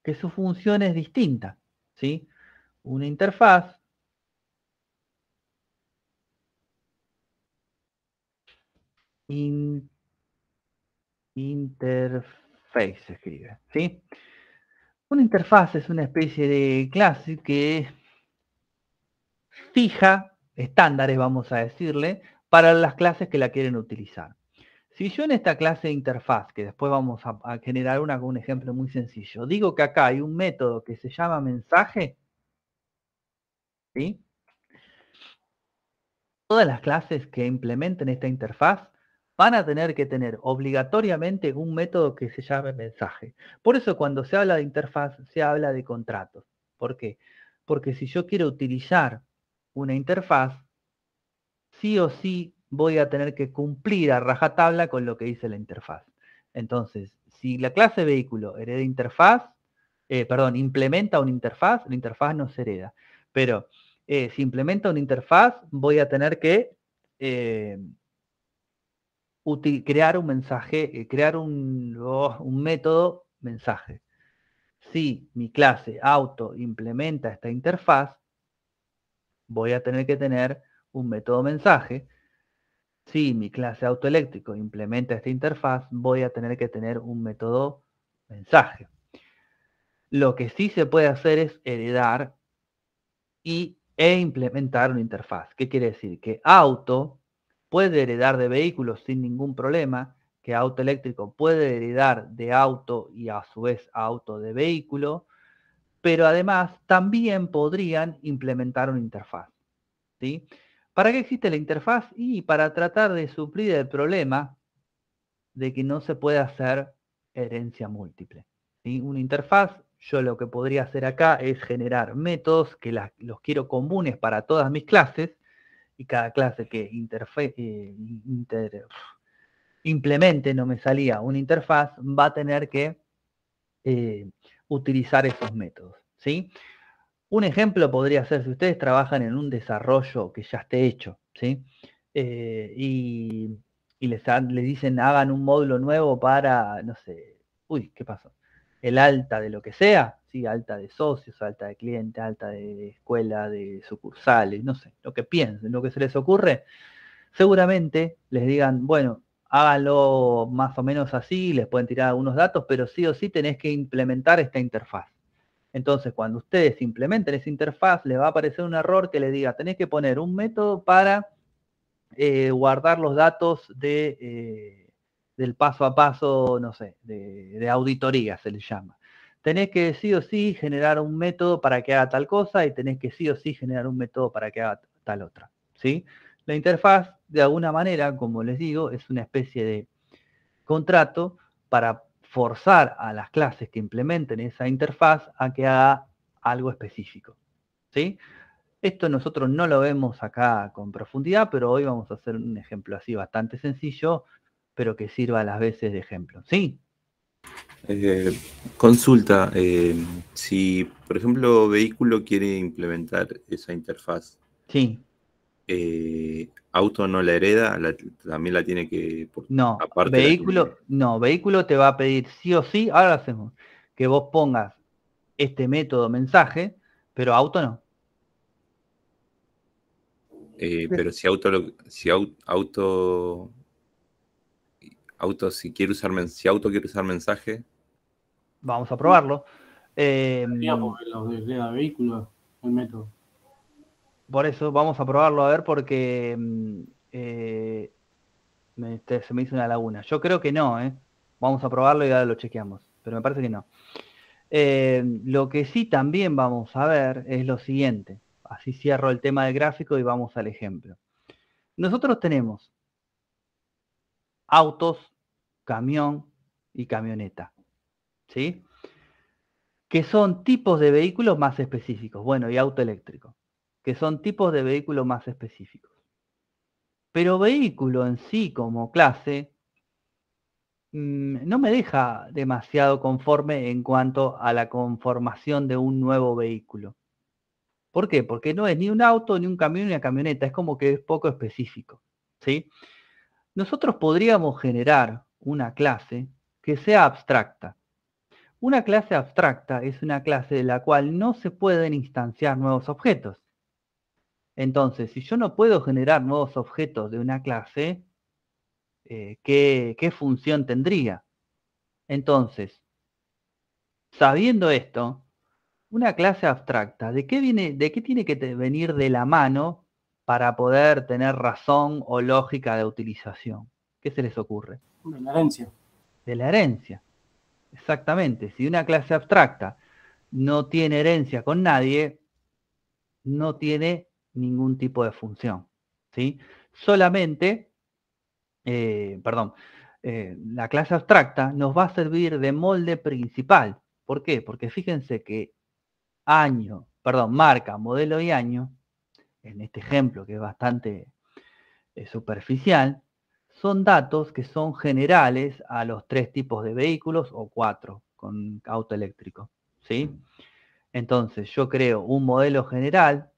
que su función es distinta. ¿sí? Una interfaz interface escribe. ¿sí? Una interfaz es una especie de clase que fija estándares, vamos a decirle, para las clases que la quieren utilizar. Si yo en esta clase de interfaz, que después vamos a, generar una con un ejemplo muy sencillo, digo que acá hay un método que se llama mensaje, ¿sí? Todas las clases que implementen esta interfaz van a tener que tener obligatoriamente un método que se llame mensaje. Por eso cuando se habla de interfaz, se habla de contratos. ¿Por qué? Porque si yo quiero utilizar una interfaz, sí o sí voy a tener que cumplir a rajatabla con lo que dice la interfaz. Entonces, si la clase vehículo hereda interfaz, eh, perdón, implementa una interfaz, la interfaz no se hereda. Pero eh, si implementa una interfaz, voy a tener que eh, crear un mensaje, crear oh, un método mensaje. Si mi clase auto implementa esta interfaz, voy a tener que tener un método mensaje si mi clase autoeléctrico implementa esta interfaz, voy a tener que tener un método mensaje. Lo que sí se puede hacer es heredar y, e implementar una interfaz. ¿Qué quiere decir? Que auto puede heredar de vehículos sin ningún problema, que autoeléctrico puede heredar de auto y a su vez auto de vehículo, pero además también podrían implementar una interfaz. ¿sí? ¿Para qué existe la interfaz? Y para tratar de suplir el problema de que no se puede hacer herencia múltiple. En Una interfaz, yo lo que podría hacer acá es generar métodos que los quiero comunes para todas mis clases, y cada clase que eh, implemente, no me salía, una interfaz, va a tener que eh, utilizar esos métodos. ¿sí? Un ejemplo podría ser si ustedes trabajan en un desarrollo que ya esté hecho, ¿sí? Eh, y, les, les, dicen hagan un módulo nuevo para, no sé, uy, ¿qué pasó? El alta de lo que sea, ¿sí? Alta de socios, alta de cliente, alta de escuela, de sucursales, no sé, lo que piensen, lo que se les ocurre, seguramente les digan, bueno, háganlo más o menos así, les pueden tirar algunos datos, pero sí o sí tenés que implementar esta interfaz. Entonces, cuando ustedes implementen esa interfaz, les va a aparecer un error que les diga, tenés que poner un método para eh, guardar los datos de, eh, del paso a paso, no sé, de, auditoría se le llama. Tenés que sí o sí generar un método para que haga tal cosa y tenés que sí o sí generar un método para que haga tal otra. ¿sí? La interfaz, de alguna manera, como les digo, es una especie de contrato para forzar a las clases que implementen esa interfaz a que haga algo específico. ¿sí? Esto nosotros no lo vemos acá con profundidad, pero hoy vamos a hacer un ejemplo así bastante sencillo, pero que sirva a las veces de ejemplo. ¿Sí? Eh, consulta, eh, si por ejemplo vehículo quiere implementar esa interfaz, sí. Eh, auto no la hereda, también la tiene que... no, vehículo, no, vehículo te va a pedir sí o sí, ahora lo hacemos, que vos pongas este método mensaje, pero auto no. Eh, pero si auto, si auto, auto, si quiere usar, si auto quiere usar mensaje, vamos a probarlo. Eh, el em, vehículo, el método. Por eso vamos a probarlo a ver porque mm, eh, este, se me hizo una laguna. Yo creo que no, ¿eh? Vamos a probarlo y ahora lo chequeamos, pero me parece que no. Eh, lo que sí también vamos a ver es lo siguiente. Así cierro el tema del gráfico y vamos al ejemplo. Nosotros tenemos autos, camión y camioneta. ¿Sí? Que son tipos de vehículos más específicos, Bueno, y auto eléctrico que son tipos de vehículos más específicos. Pero vehículo en sí como clase mm, no me deja demasiado conforme en cuanto a la conformación de un nuevo vehículo. ¿Por qué? Porque no es ni un auto, ni un camión, ni una camioneta, es como que es poco específico. ¿sí? Nosotros podríamos generar una clase que sea abstracta. Una clase abstracta es una clase de la cual no se pueden instanciar nuevos objetos. Entonces, si yo no puedo generar nuevos objetos de una clase, eh, ¿qué, función tendría? Entonces, sabiendo esto, una clase abstracta, ¿de qué, viene, de qué tiene que venir de la mano para poder tener razón o lógica de utilización? ¿Qué se les ocurre? De la herencia. De la herencia. Exactamente. Si una clase abstracta no tiene herencia con nadie, no tiene ningún tipo de función. ¿sí? Solamente, eh, perdón, eh, la clase abstracta nos va a servir de molde principal. ¿Por qué? Porque fíjense que año, perdón, marca, modelo y año, en este ejemplo que es bastante eh, superficial, son datos que son generales a los tres tipos de vehículos o cuatro con auto eléctrico. ¿sí? Entonces yo creo un modelo general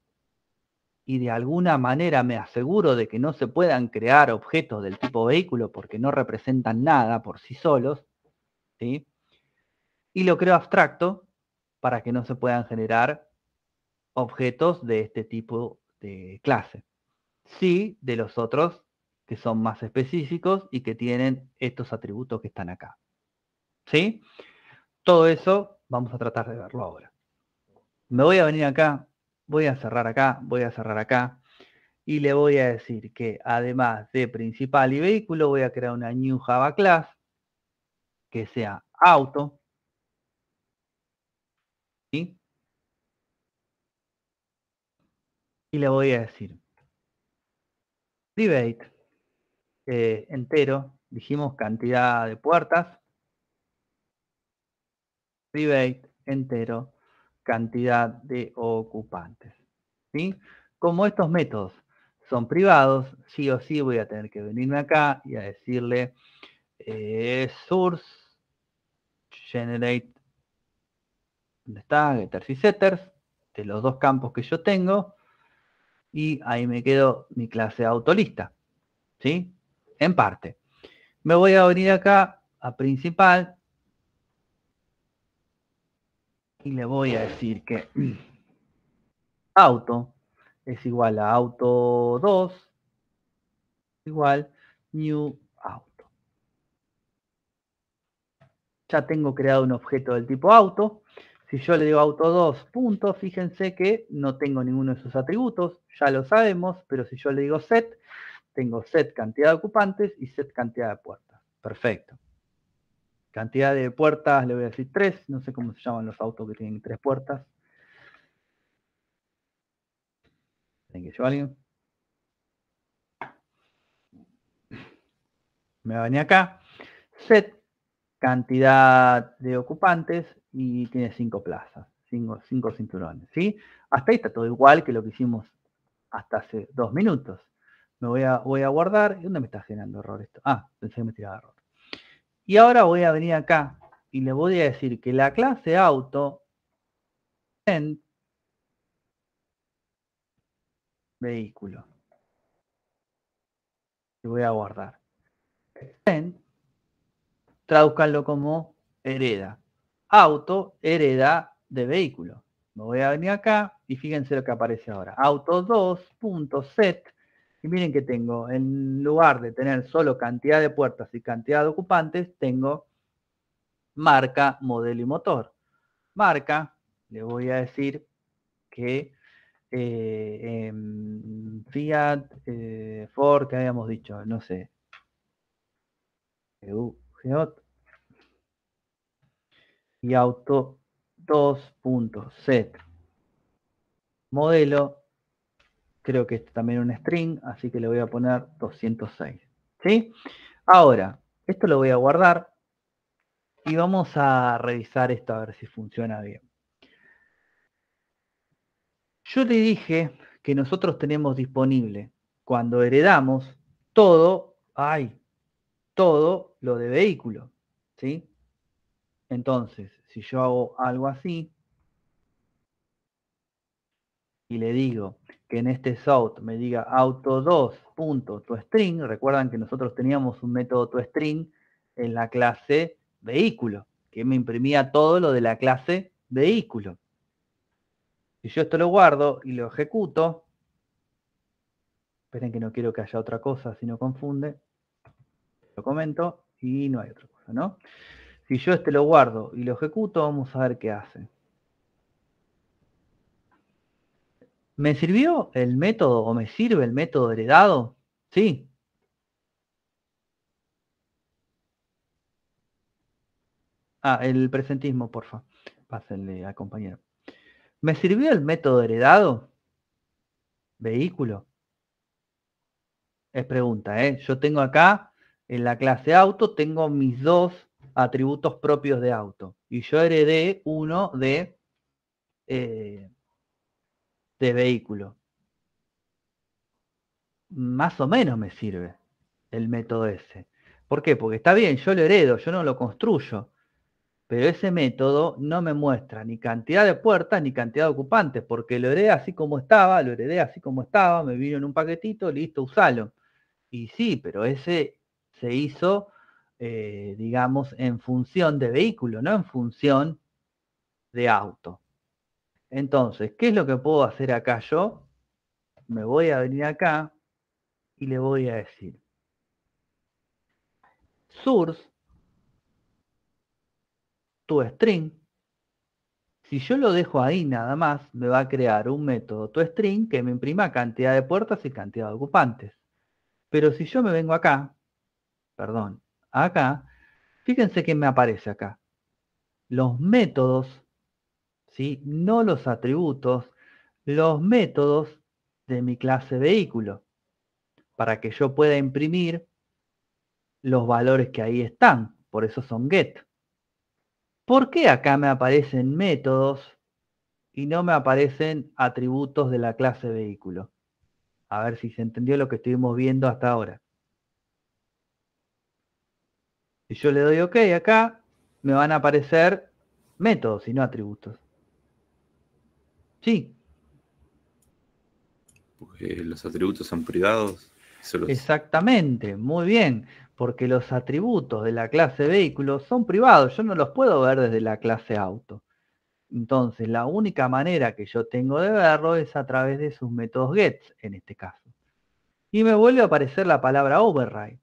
y de alguna manera me aseguro de que no se puedan crear objetos del tipo vehículo porque no representan nada por sí solos, ¿sí? y lo creo abstracto para que no se puedan generar objetos de este tipo de clase. Sí, de los otros que son más específicos y que tienen estos atributos que están acá. ¿Sí? Todo eso vamos a tratar de verlo ahora. Me voy a venir acá voy a cerrar acá, voy a cerrar acá. Y le voy a decir que además de principal y vehículo, voy a crear una new Java class que sea auto. Y le voy a decir debate eh, entero, dijimos cantidad de puertas, private entero cantidad de ocupantes. ¿sí? Como estos métodos son privados, sí o sí voy a tener que venirme acá y a decirle eh, source generate ¿dónde está? getters y setters de los dos campos que yo tengo y ahí me quedo mi clase autolista. ¿Sí? En parte. Me voy a venir acá a principal y le voy a decir que (clears throat) auto es igual a auto 2 igual new auto. Ya tengo creado un objeto del tipo auto. Si yo le digo auto 2 puntos, fíjense que no tengo ninguno de sus atributos, ya lo sabemos, pero si yo le digo set, tengo set cantidad de ocupantes y set cantidad de puertas. Perfecto. Cantidad de puertas, le voy a decir tres, no sé cómo se llaman los autos que tienen tres puertas. ¿Tienen que Me va a venir acá. Set, cantidad de ocupantes y tiene cinco plazas, cinco, cinturones. ¿sí? Hasta ahí está todo igual que lo que hicimos hasta hace dos minutos. Me voy a, voy a guardar. ¿Y dónde me está generando error esto? Ah, pensé que me tiraba error. Y ahora voy a venir acá y le voy a decir que la clase auto en vehículo. Y voy a guardar. En, traduzcanlo como hereda. Auto hereda de vehículo. Me voy a venir acá y fíjense lo que aparece ahora. Auto 2.set y miren que tengo, en lugar de tener solo cantidad de puertas y cantidad de ocupantes, tengo marca, modelo y motor. Marca, le voy a decir que eh, Fiat, eh, Ford, que habíamos dicho, no sé. EU, Y auto set. Modelo creo que es también un string, así que le voy a poner 206. ¿sí? Ahora, esto lo voy a guardar y vamos a revisar esto a ver si funciona bien. Yo te dije que nosotros tenemos disponible, cuando heredamos, todo, ay, todo lo de vehículo, ¿sí? Entonces, si yo hago algo así y le digo que en este south me diga auto2.toString, recuerdan que nosotros teníamos un método toString en la clase vehículo, que me imprimía todo lo de la clase vehículo. Si yo esto lo guardo y lo ejecuto, esperen que no quiero que haya otra cosa, si no confunde, lo comento y no hay otra cosa, ¿no? Si yo este lo guardo y lo ejecuto, vamos a ver qué hace. ¿Me sirvió el método o me sirve el método heredado? Sí. Ah, el presentismo, porfa. Pásenle a compañero. ¿Me sirvió el método heredado? Vehículo. Es pregunta, ¿eh? Yo tengo acá, en la clase auto, tengo mis dos atributos propios de auto. Y yo heredé uno de... Eh, de este vehículo. Más o menos me sirve el método ese. ¿Por qué? Porque está bien, yo lo heredo, yo no lo construyo, pero ese método no me muestra ni cantidad de puertas ni cantidad de ocupantes, porque lo heredé así como estaba, lo heredé así como estaba, me vino en un paquetito, listo, usalo. Y sí, pero ese se hizo, eh, digamos, en función de vehículo, no en función de auto. Entonces, ¿qué es lo que puedo hacer acá yo? Me voy a venir acá y le voy a decir source toString. Si yo lo dejo ahí nada más, me va a crear un método toString que me imprima cantidad de puertas y cantidad de ocupantes. Pero si yo me vengo acá, perdón, acá, fíjense que me aparece acá. Los métodos ¿sí? no los atributos, los métodos de mi clase vehículo, para que yo pueda imprimir los valores que ahí están, por eso son get. ¿Por qué acá me aparecen métodos y no me aparecen atributos de la clase vehículo? A ver si se entendió lo que estuvimos viendo hasta ahora. Si yo le doy OK acá, me van a aparecer métodos y no atributos. Sí. los atributos son privados. Exactamente, muy bien, porque los atributos de la clase vehículo son privados, yo no los puedo ver desde la clase auto. Entonces, la única manera que yo tengo de verlo es a través de sus métodos gets, en este caso. Y me vuelve a aparecer la palabra override.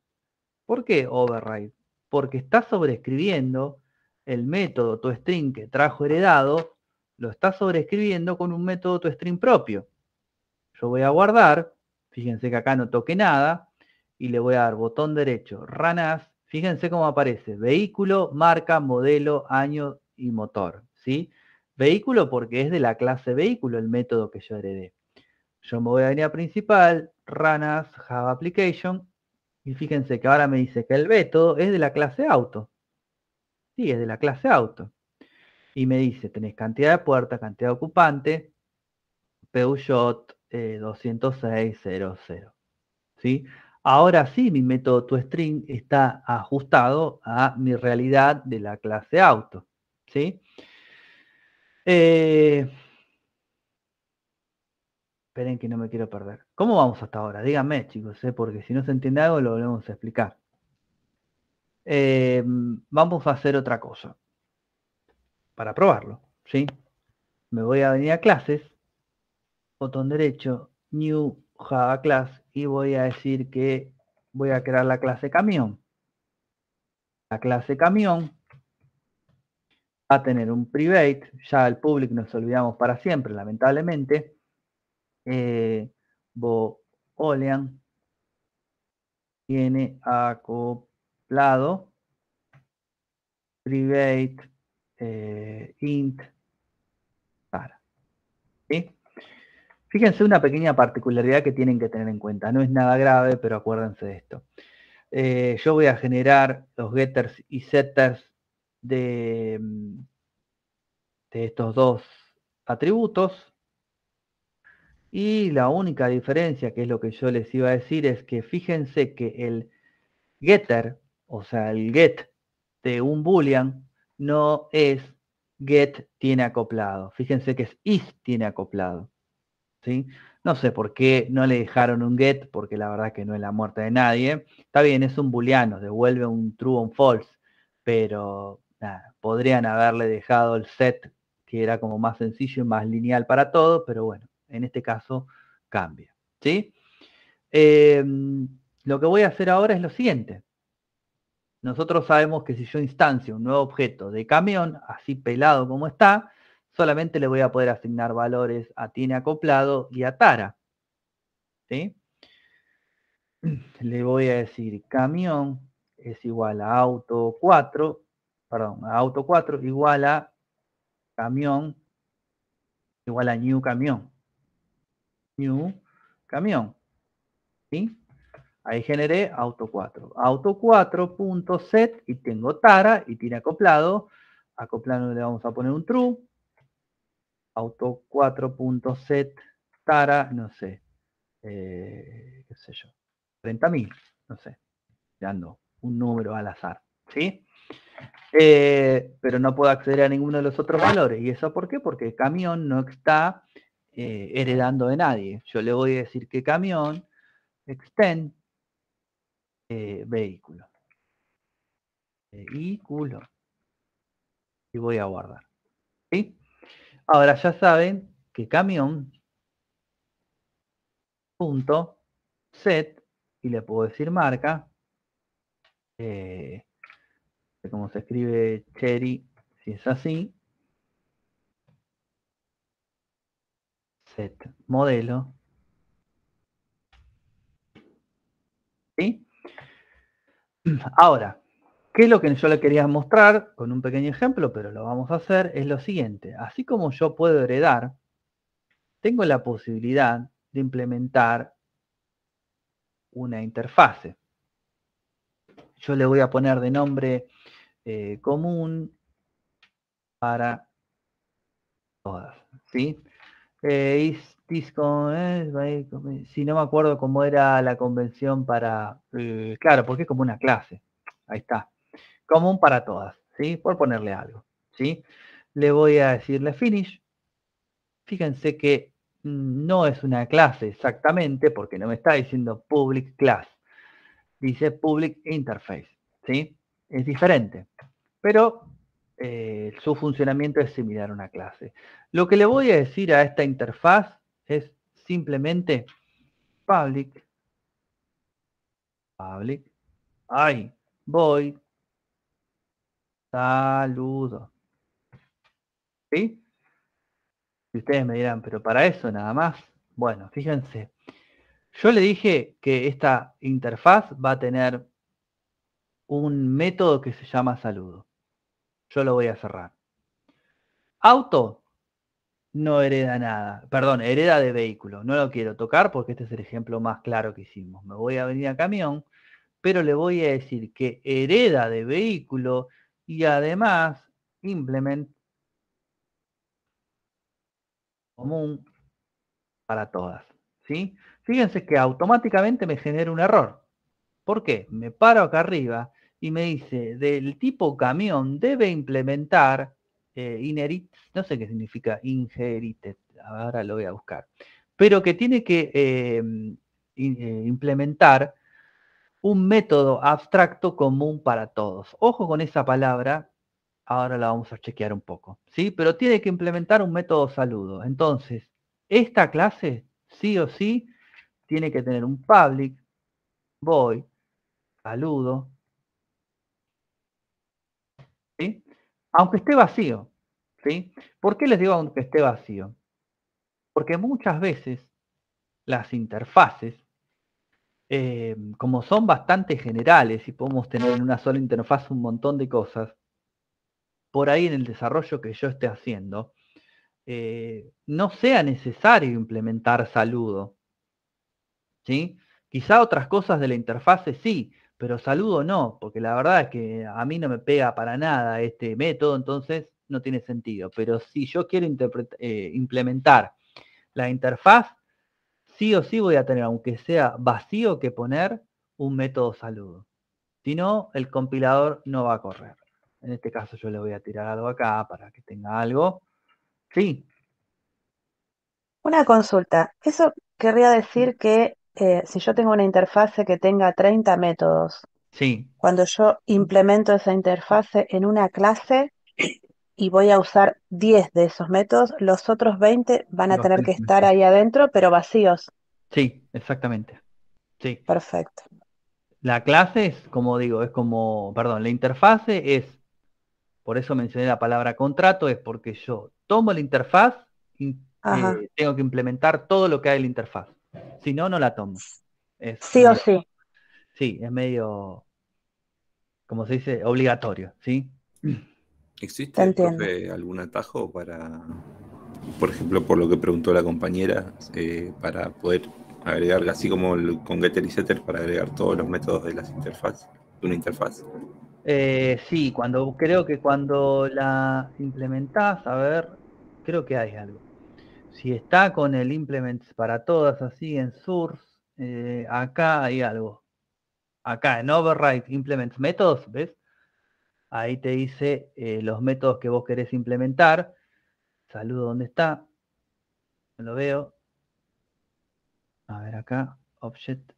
¿Por qué override? Porque está sobreescribiendo el método toString que trajo heredado lo está sobreescribiendo con un método tu stream propio. Yo voy a guardar, fíjense que acá no toque nada, y le voy a dar botón derecho, ranas, fíjense cómo aparece, vehículo, marca, modelo, año y motor, ¿sí? Vehículo porque es de la clase vehículo el método que yo heredé. Yo me voy a línea principal, ranas, Java Application, y fíjense que ahora me dice que el método es de la clase auto. Sí, es de la clase auto y me dice, tenés cantidad de puertas, cantidad de ocupante, Peugeot 206.00. Eh, ¿sí? Ahora sí, mi método toString está ajustado a mi realidad de la clase auto. ¿sí? Eh, esperen que no me quiero perder. ¿Cómo vamos hasta ahora? Díganme, chicos, ¿eh? porque si no se entiende algo lo volvemos a explicar. vamos a hacer otra cosa para probarlo, ¿sí? Me voy a venir a clases, botón derecho, new Java class y voy a decir que voy a crear la clase camión. La clase camión va a tener un private, ya el public nos olvidamos para siempre, lamentablemente. Eh, boolean tiene acoplado private eh, int para. Fíjense una pequeña particularidad que tienen que tener en cuenta. No es nada grave, pero acuérdense de esto. Eh, yo voy a generar los getters y setters de, mm, de estos dos atributos. Y la única diferencia, que es lo que yo les iba a decir, es que fíjense que el getter, o sea, el get de un boolean, no es get tiene acoplado. Fíjense que es is tiene acoplado. ¿sí? No sé por qué no le dejaron un get, porque la verdad que no es la muerte de nadie. Está bien, es un booleano, devuelve un true o un false, pero podrían haberle dejado el set, que era como más sencillo y más lineal para todo, pero bueno, en este caso cambia. ¿sí? Em, lo que voy a hacer ahora es lo siguiente. Nosotros sabemos que si yo instancio un nuevo objeto de camión, así pelado como está, solamente le voy a poder asignar valores a tiene acoplado y a tara. (clears throat) Le voy a decir camión es igual a auto 4, perdón, auto 4 igual a camión, igual a new camión. New camión. ¿Sí? Ahí generé auto 4. Auto 4.set y tengo tara y tiene acoplado. Acoplado le vamos a poner un true. Auto 4.set tara, no sé. Eh, qué sé yo. 30.000, no sé. Dando un número al azar. ¿Sí? Eh, pero no puedo acceder a ninguno de los otros valores. ¿Y eso por qué? Porque camión no está eh, heredando de nadie. Yo le voy a decir que camión extend eh, vehículo. Eh, vehículo. Y voy a guardar. ¿Sí? Ahora ya saben que camión punto set y le puedo decir marca. Eh, como se escribe Cherry, si es así. Set modelo. ¿Sí? Ahora, ¿qué es lo que yo le quería mostrar con un pequeño ejemplo, pero lo vamos a hacer? Es lo siguiente. Así como yo puedo heredar, tengo la posibilidad de implementar una interfase. Yo le voy a poner de nombre eh, común para todas. ¿sí? Eh, Disco, eh, si no me acuerdo cómo era la convención para, eh, claro, porque es como una clase, ahí está, común para todas, ¿sí? Por ponerle algo, ¿sí? Le voy a decirle finish, fíjense que mm, no es una clase exactamente, porque no me está diciendo public class, dice public interface, ¿sí? Es diferente, pero eh, su funcionamiento es similar a una clase. Lo que le voy a decir a esta interfaz es simplemente public, public, Ay. voy, saludo. ¿Sí? Y ustedes me dirán, pero para eso nada más. Bueno, fíjense. Yo le dije que esta interfaz va a tener un método que se llama saludo. Yo lo voy a cerrar. Auto no hereda nada. Perdón, hereda de vehículo. No lo quiero tocar porque este es el ejemplo más claro que hicimos. Me voy a venir a camión, pero le voy a decir que hereda de vehículo y además implement común para todas. ¿sí? Fíjense que automáticamente me genera un error. ¿Por qué? Me paro acá arriba y me dice del tipo camión debe implementar eh, Inherit, no sé qué significa inherited, ahora lo voy a buscar, pero que tiene que eh, eh, implementar un método abstracto común para todos. Ojo con esa palabra, ahora la vamos a chequear un poco, ¿sí? Pero tiene que implementar un método saludo. Entonces, esta clase, sí o sí, tiene que tener un public, voy, saludo, aunque esté vacío. ¿sí? ¿Por qué les digo aunque esté vacío? Porque muchas veces las interfaces, em, como son bastante generales y podemos tener en una sola interfaz un montón de cosas, por ahí en el desarrollo que yo esté haciendo, eh, no sea necesario implementar saludo. ¿sí? Quizá otras cosas de la interfase sí, pero saludo no, porque la verdad es que a mí no me pega para nada este método, entonces no tiene sentido. Pero si yo quiero eh, implementar la interfaz, sí o sí voy a tener, aunque sea vacío, que poner un método saludo. Si no, el compilador no va a correr. En este caso yo le voy a tirar algo acá para que tenga algo. Sí. Una consulta. Eso querría decir que eh, si yo tengo una interfase que tenga 30 métodos, cuando yo implemento esa interfase en una clase y voy a usar 10 de esos métodos, los otros 20 van a tener que estar ahí adentro, pero vacíos. Sí, exactamente. Sí. Perfecto. La clase es, como digo, es como, perdón, la interfase es, por eso mencioné la palabra contrato, es porque yo tomo la interfaz, y eh, tengo que implementar todo lo que hay en la interfaz. Si no, no la tomo. sí o sí. Sí, es medio, como se dice, obligatorio, ¿sí? ¿Existe algún atajo para, por ejemplo, por lo que preguntó la compañera, eh, para poder agregar, así como con getter y setter, para agregar todos los métodos de las interfaces, de una interfaz? Eh, sí, cuando creo que cuando la implementás, a ver, creo que hay algo si está con el implements para todas así en source, eh, acá hay algo. Acá en override implements métodos, ¿ves? Ahí te dice eh, los métodos que vos querés implementar. Saludo, ¿dónde está? No lo veo. A ver acá, object.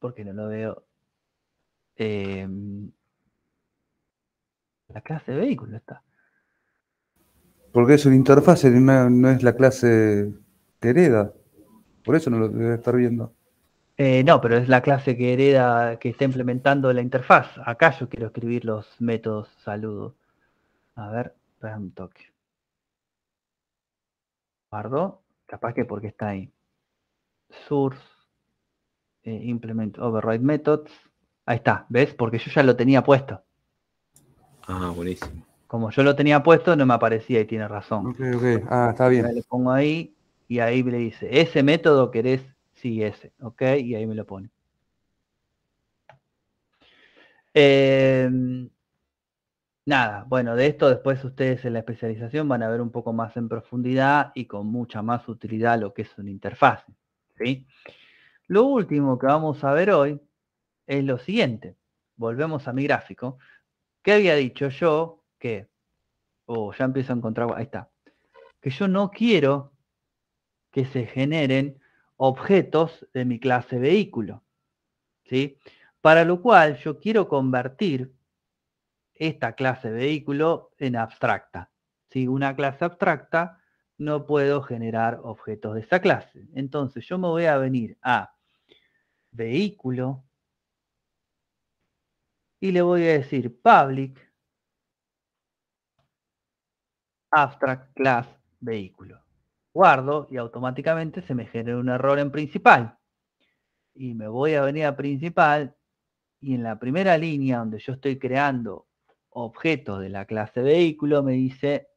Porque no lo veo. Em, la clase vehículo está. Porque es una interfaz, no, es la clase que hereda. Por eso no lo debe estar viendo. Eh, no, pero es la clase que hereda, que está implementando la interfaz. Acá yo quiero escribir los métodos saludo. A ver, un toque. Guardo, capaz que porque está ahí. Source, eh, implement override methods. Ahí está, ¿ves? Porque yo ya lo tenía puesto. Ah, buenísimo como yo lo tenía puesto, no me aparecía y tiene razón. Ok, ok, ah, está bien. le pongo ahí y ahí le dice, ese método querés, sí, ese, ok, y ahí me lo pone. Em, nada, bueno, de esto después ustedes en la especialización van a ver un poco más en profundidad y con mucha más utilidad lo que es una interfaz. ¿sí? Lo último que vamos a ver hoy es lo siguiente. Volvemos a mi gráfico. ¿Qué había dicho yo que, O ya empiezo a encontrar, ahí está, que yo no quiero que se generen objetos de mi clase vehículo. ¿sí? Para lo cual yo quiero convertir esta clase vehículo en abstracta. Si una clase abstracta no puedo generar objetos de esa clase. Entonces yo me voy a venir a vehículo y le voy a decir public abstract class vehículo. Guardo y automáticamente se me genera un error en principal. Y me voy a venir a principal y en la primera línea donde yo estoy creando objetos de la clase vehículo me dice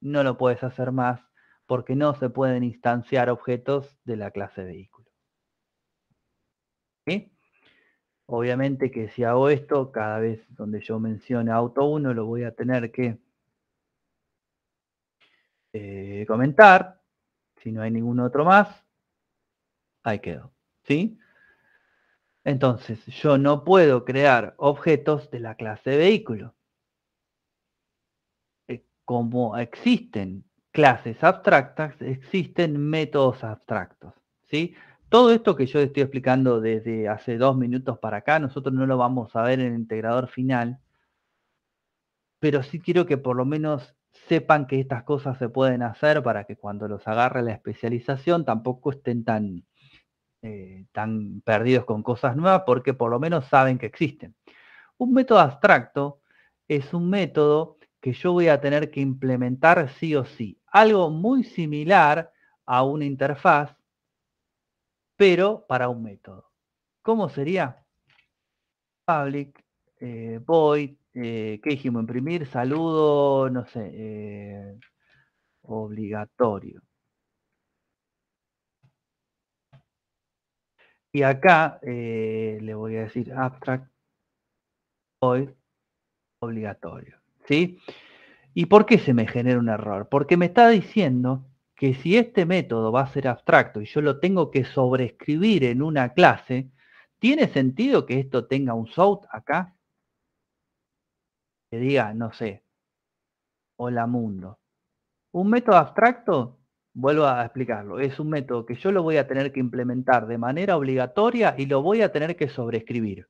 no lo puedes hacer más porque no se pueden instanciar objetos de la clase vehículo. Obviamente que si hago esto, cada vez donde yo mencione auto1 lo voy a tener que eh, comentar. Si no hay ningún otro más, ahí quedó. ¿Sí? Entonces, yo no puedo crear objetos de la clase vehículo. Eh, como existen clases abstractas, existen métodos abstractos. ¿sí? Todo esto que yo estoy explicando desde hace dos minutos para acá, nosotros no lo vamos a ver en el integrador final, pero sí quiero que por lo menos sepan que estas cosas se pueden hacer para que cuando los agarre la especialización tampoco estén tan, eh, tan perdidos con cosas nuevas porque por lo menos saben que existen. Un método abstracto es un método que yo voy a tener que implementar sí o sí. Algo muy similar a una interfaz, pero para un método. ¿Cómo sería? Public, eh, void, eh, ¿qué dijimos? Imprimir, saludo, no sé, eh, obligatorio. Y acá eh, le voy a decir abstract hoy obligatorio. ¿Sí? ¿Y por qué se me genera un error? Porque me está diciendo que si este método va a ser abstracto y yo lo tengo que sobreescribir en una clase, ¿tiene sentido que esto tenga un sout acá? que diga, no sé, hola mundo. Un método abstracto, vuelvo a explicarlo, es un método que yo lo voy a tener que implementar de manera obligatoria y lo voy a tener que sobreescribir.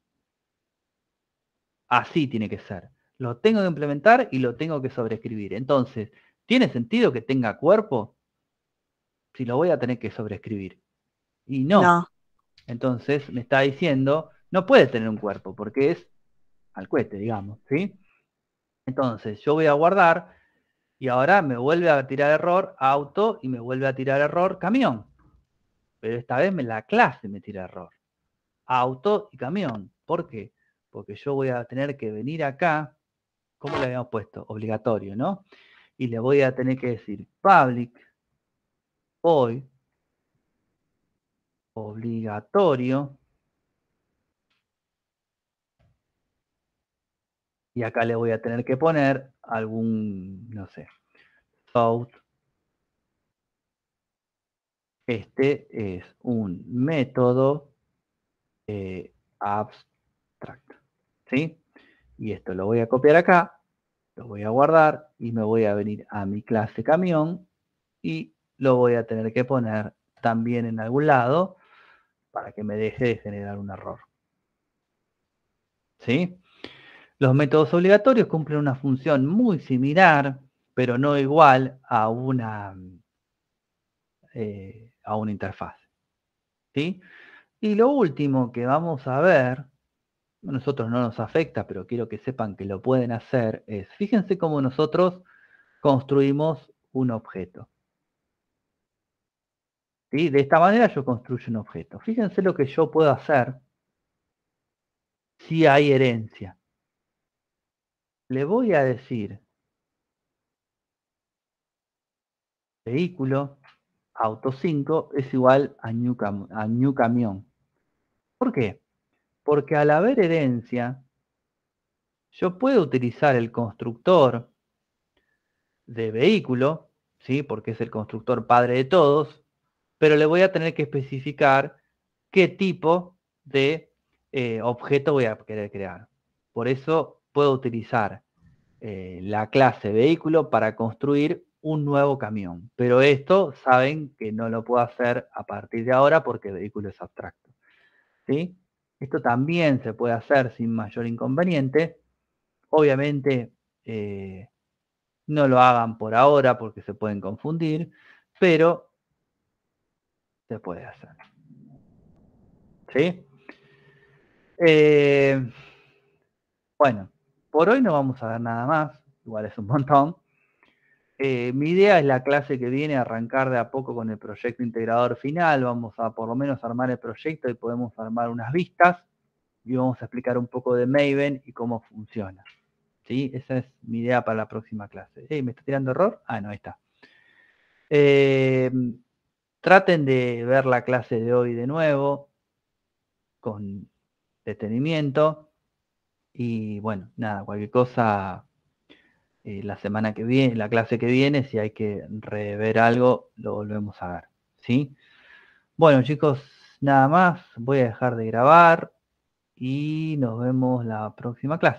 Así tiene que ser. Lo tengo que implementar y lo tengo que sobreescribir. Entonces, ¿tiene sentido que tenga cuerpo? Si lo voy a tener que sobreescribir. Y no. Entonces, me está diciendo, no puede tener un cuerpo porque es al cueste, digamos, ¿sí? Entonces, yo voy a guardar y ahora me vuelve a tirar error auto y me vuelve a tirar error camión. Pero esta vez me, la clase me tira error. Auto y camión. ¿Por qué? Porque yo voy a tener que venir acá, ¿Cómo le habíamos puesto? Obligatorio, ¿no? Y le voy a tener que decir public hoy obligatorio Y acá le voy a tener que poner algún, no sé, out. Este es un método eh, abstract. ¿Sí? Y esto lo voy a copiar acá, lo voy a guardar y me voy a venir a mi clase camión y lo voy a tener que poner también en algún lado para que me deje de generar un error. ¿Sí? Los métodos obligatorios cumplen una función muy similar, pero no igual a una, eh, a una interfaz. ¿sí? Y lo último que vamos a ver, a nosotros no nos afecta, pero quiero que sepan que lo pueden hacer, es fíjense cómo nosotros construimos un objeto. ¿Sí? De esta manera yo construyo un objeto. Fíjense lo que yo puedo hacer si hay herencia le voy a decir vehículo auto 5 es igual a new, camión. ¿Por qué? Porque al haber herencia, yo puedo utilizar el constructor de vehículo, ¿sí? porque es el constructor padre de todos, pero le voy a tener que especificar qué tipo de eh, objeto voy a querer crear. Por eso Puedo utilizar eh, la clase vehículo para construir un nuevo camión. Pero esto saben que no lo puedo hacer a partir de ahora porque vehículo es abstracto. ¿sí? Esto también se puede hacer sin mayor inconveniente. Obviamente eh, no lo hagan por ahora porque se pueden confundir, pero se puede hacer. Eh, bueno, por hoy no vamos a ver nada más, igual es un montón. Eh, mi idea es la clase que viene arrancar de a poco con el proyecto integrador final. Vamos a por lo menos armar el proyecto y podemos armar unas vistas y vamos a explicar un poco de Maven y cómo funciona. ¿Sí? Esa es mi idea para la próxima clase. y eh, ¿Me está tirando error? Ah, no, ahí está. Eh, traten de ver la clase de hoy de nuevo con detenimiento y bueno, nada, cualquier cosa, eh, la semana que viene, la clase que viene, si hay que rever algo, lo volvemos a ver. ¿sí? Bueno, chicos, nada más. Voy a dejar de grabar y nos vemos la próxima clase.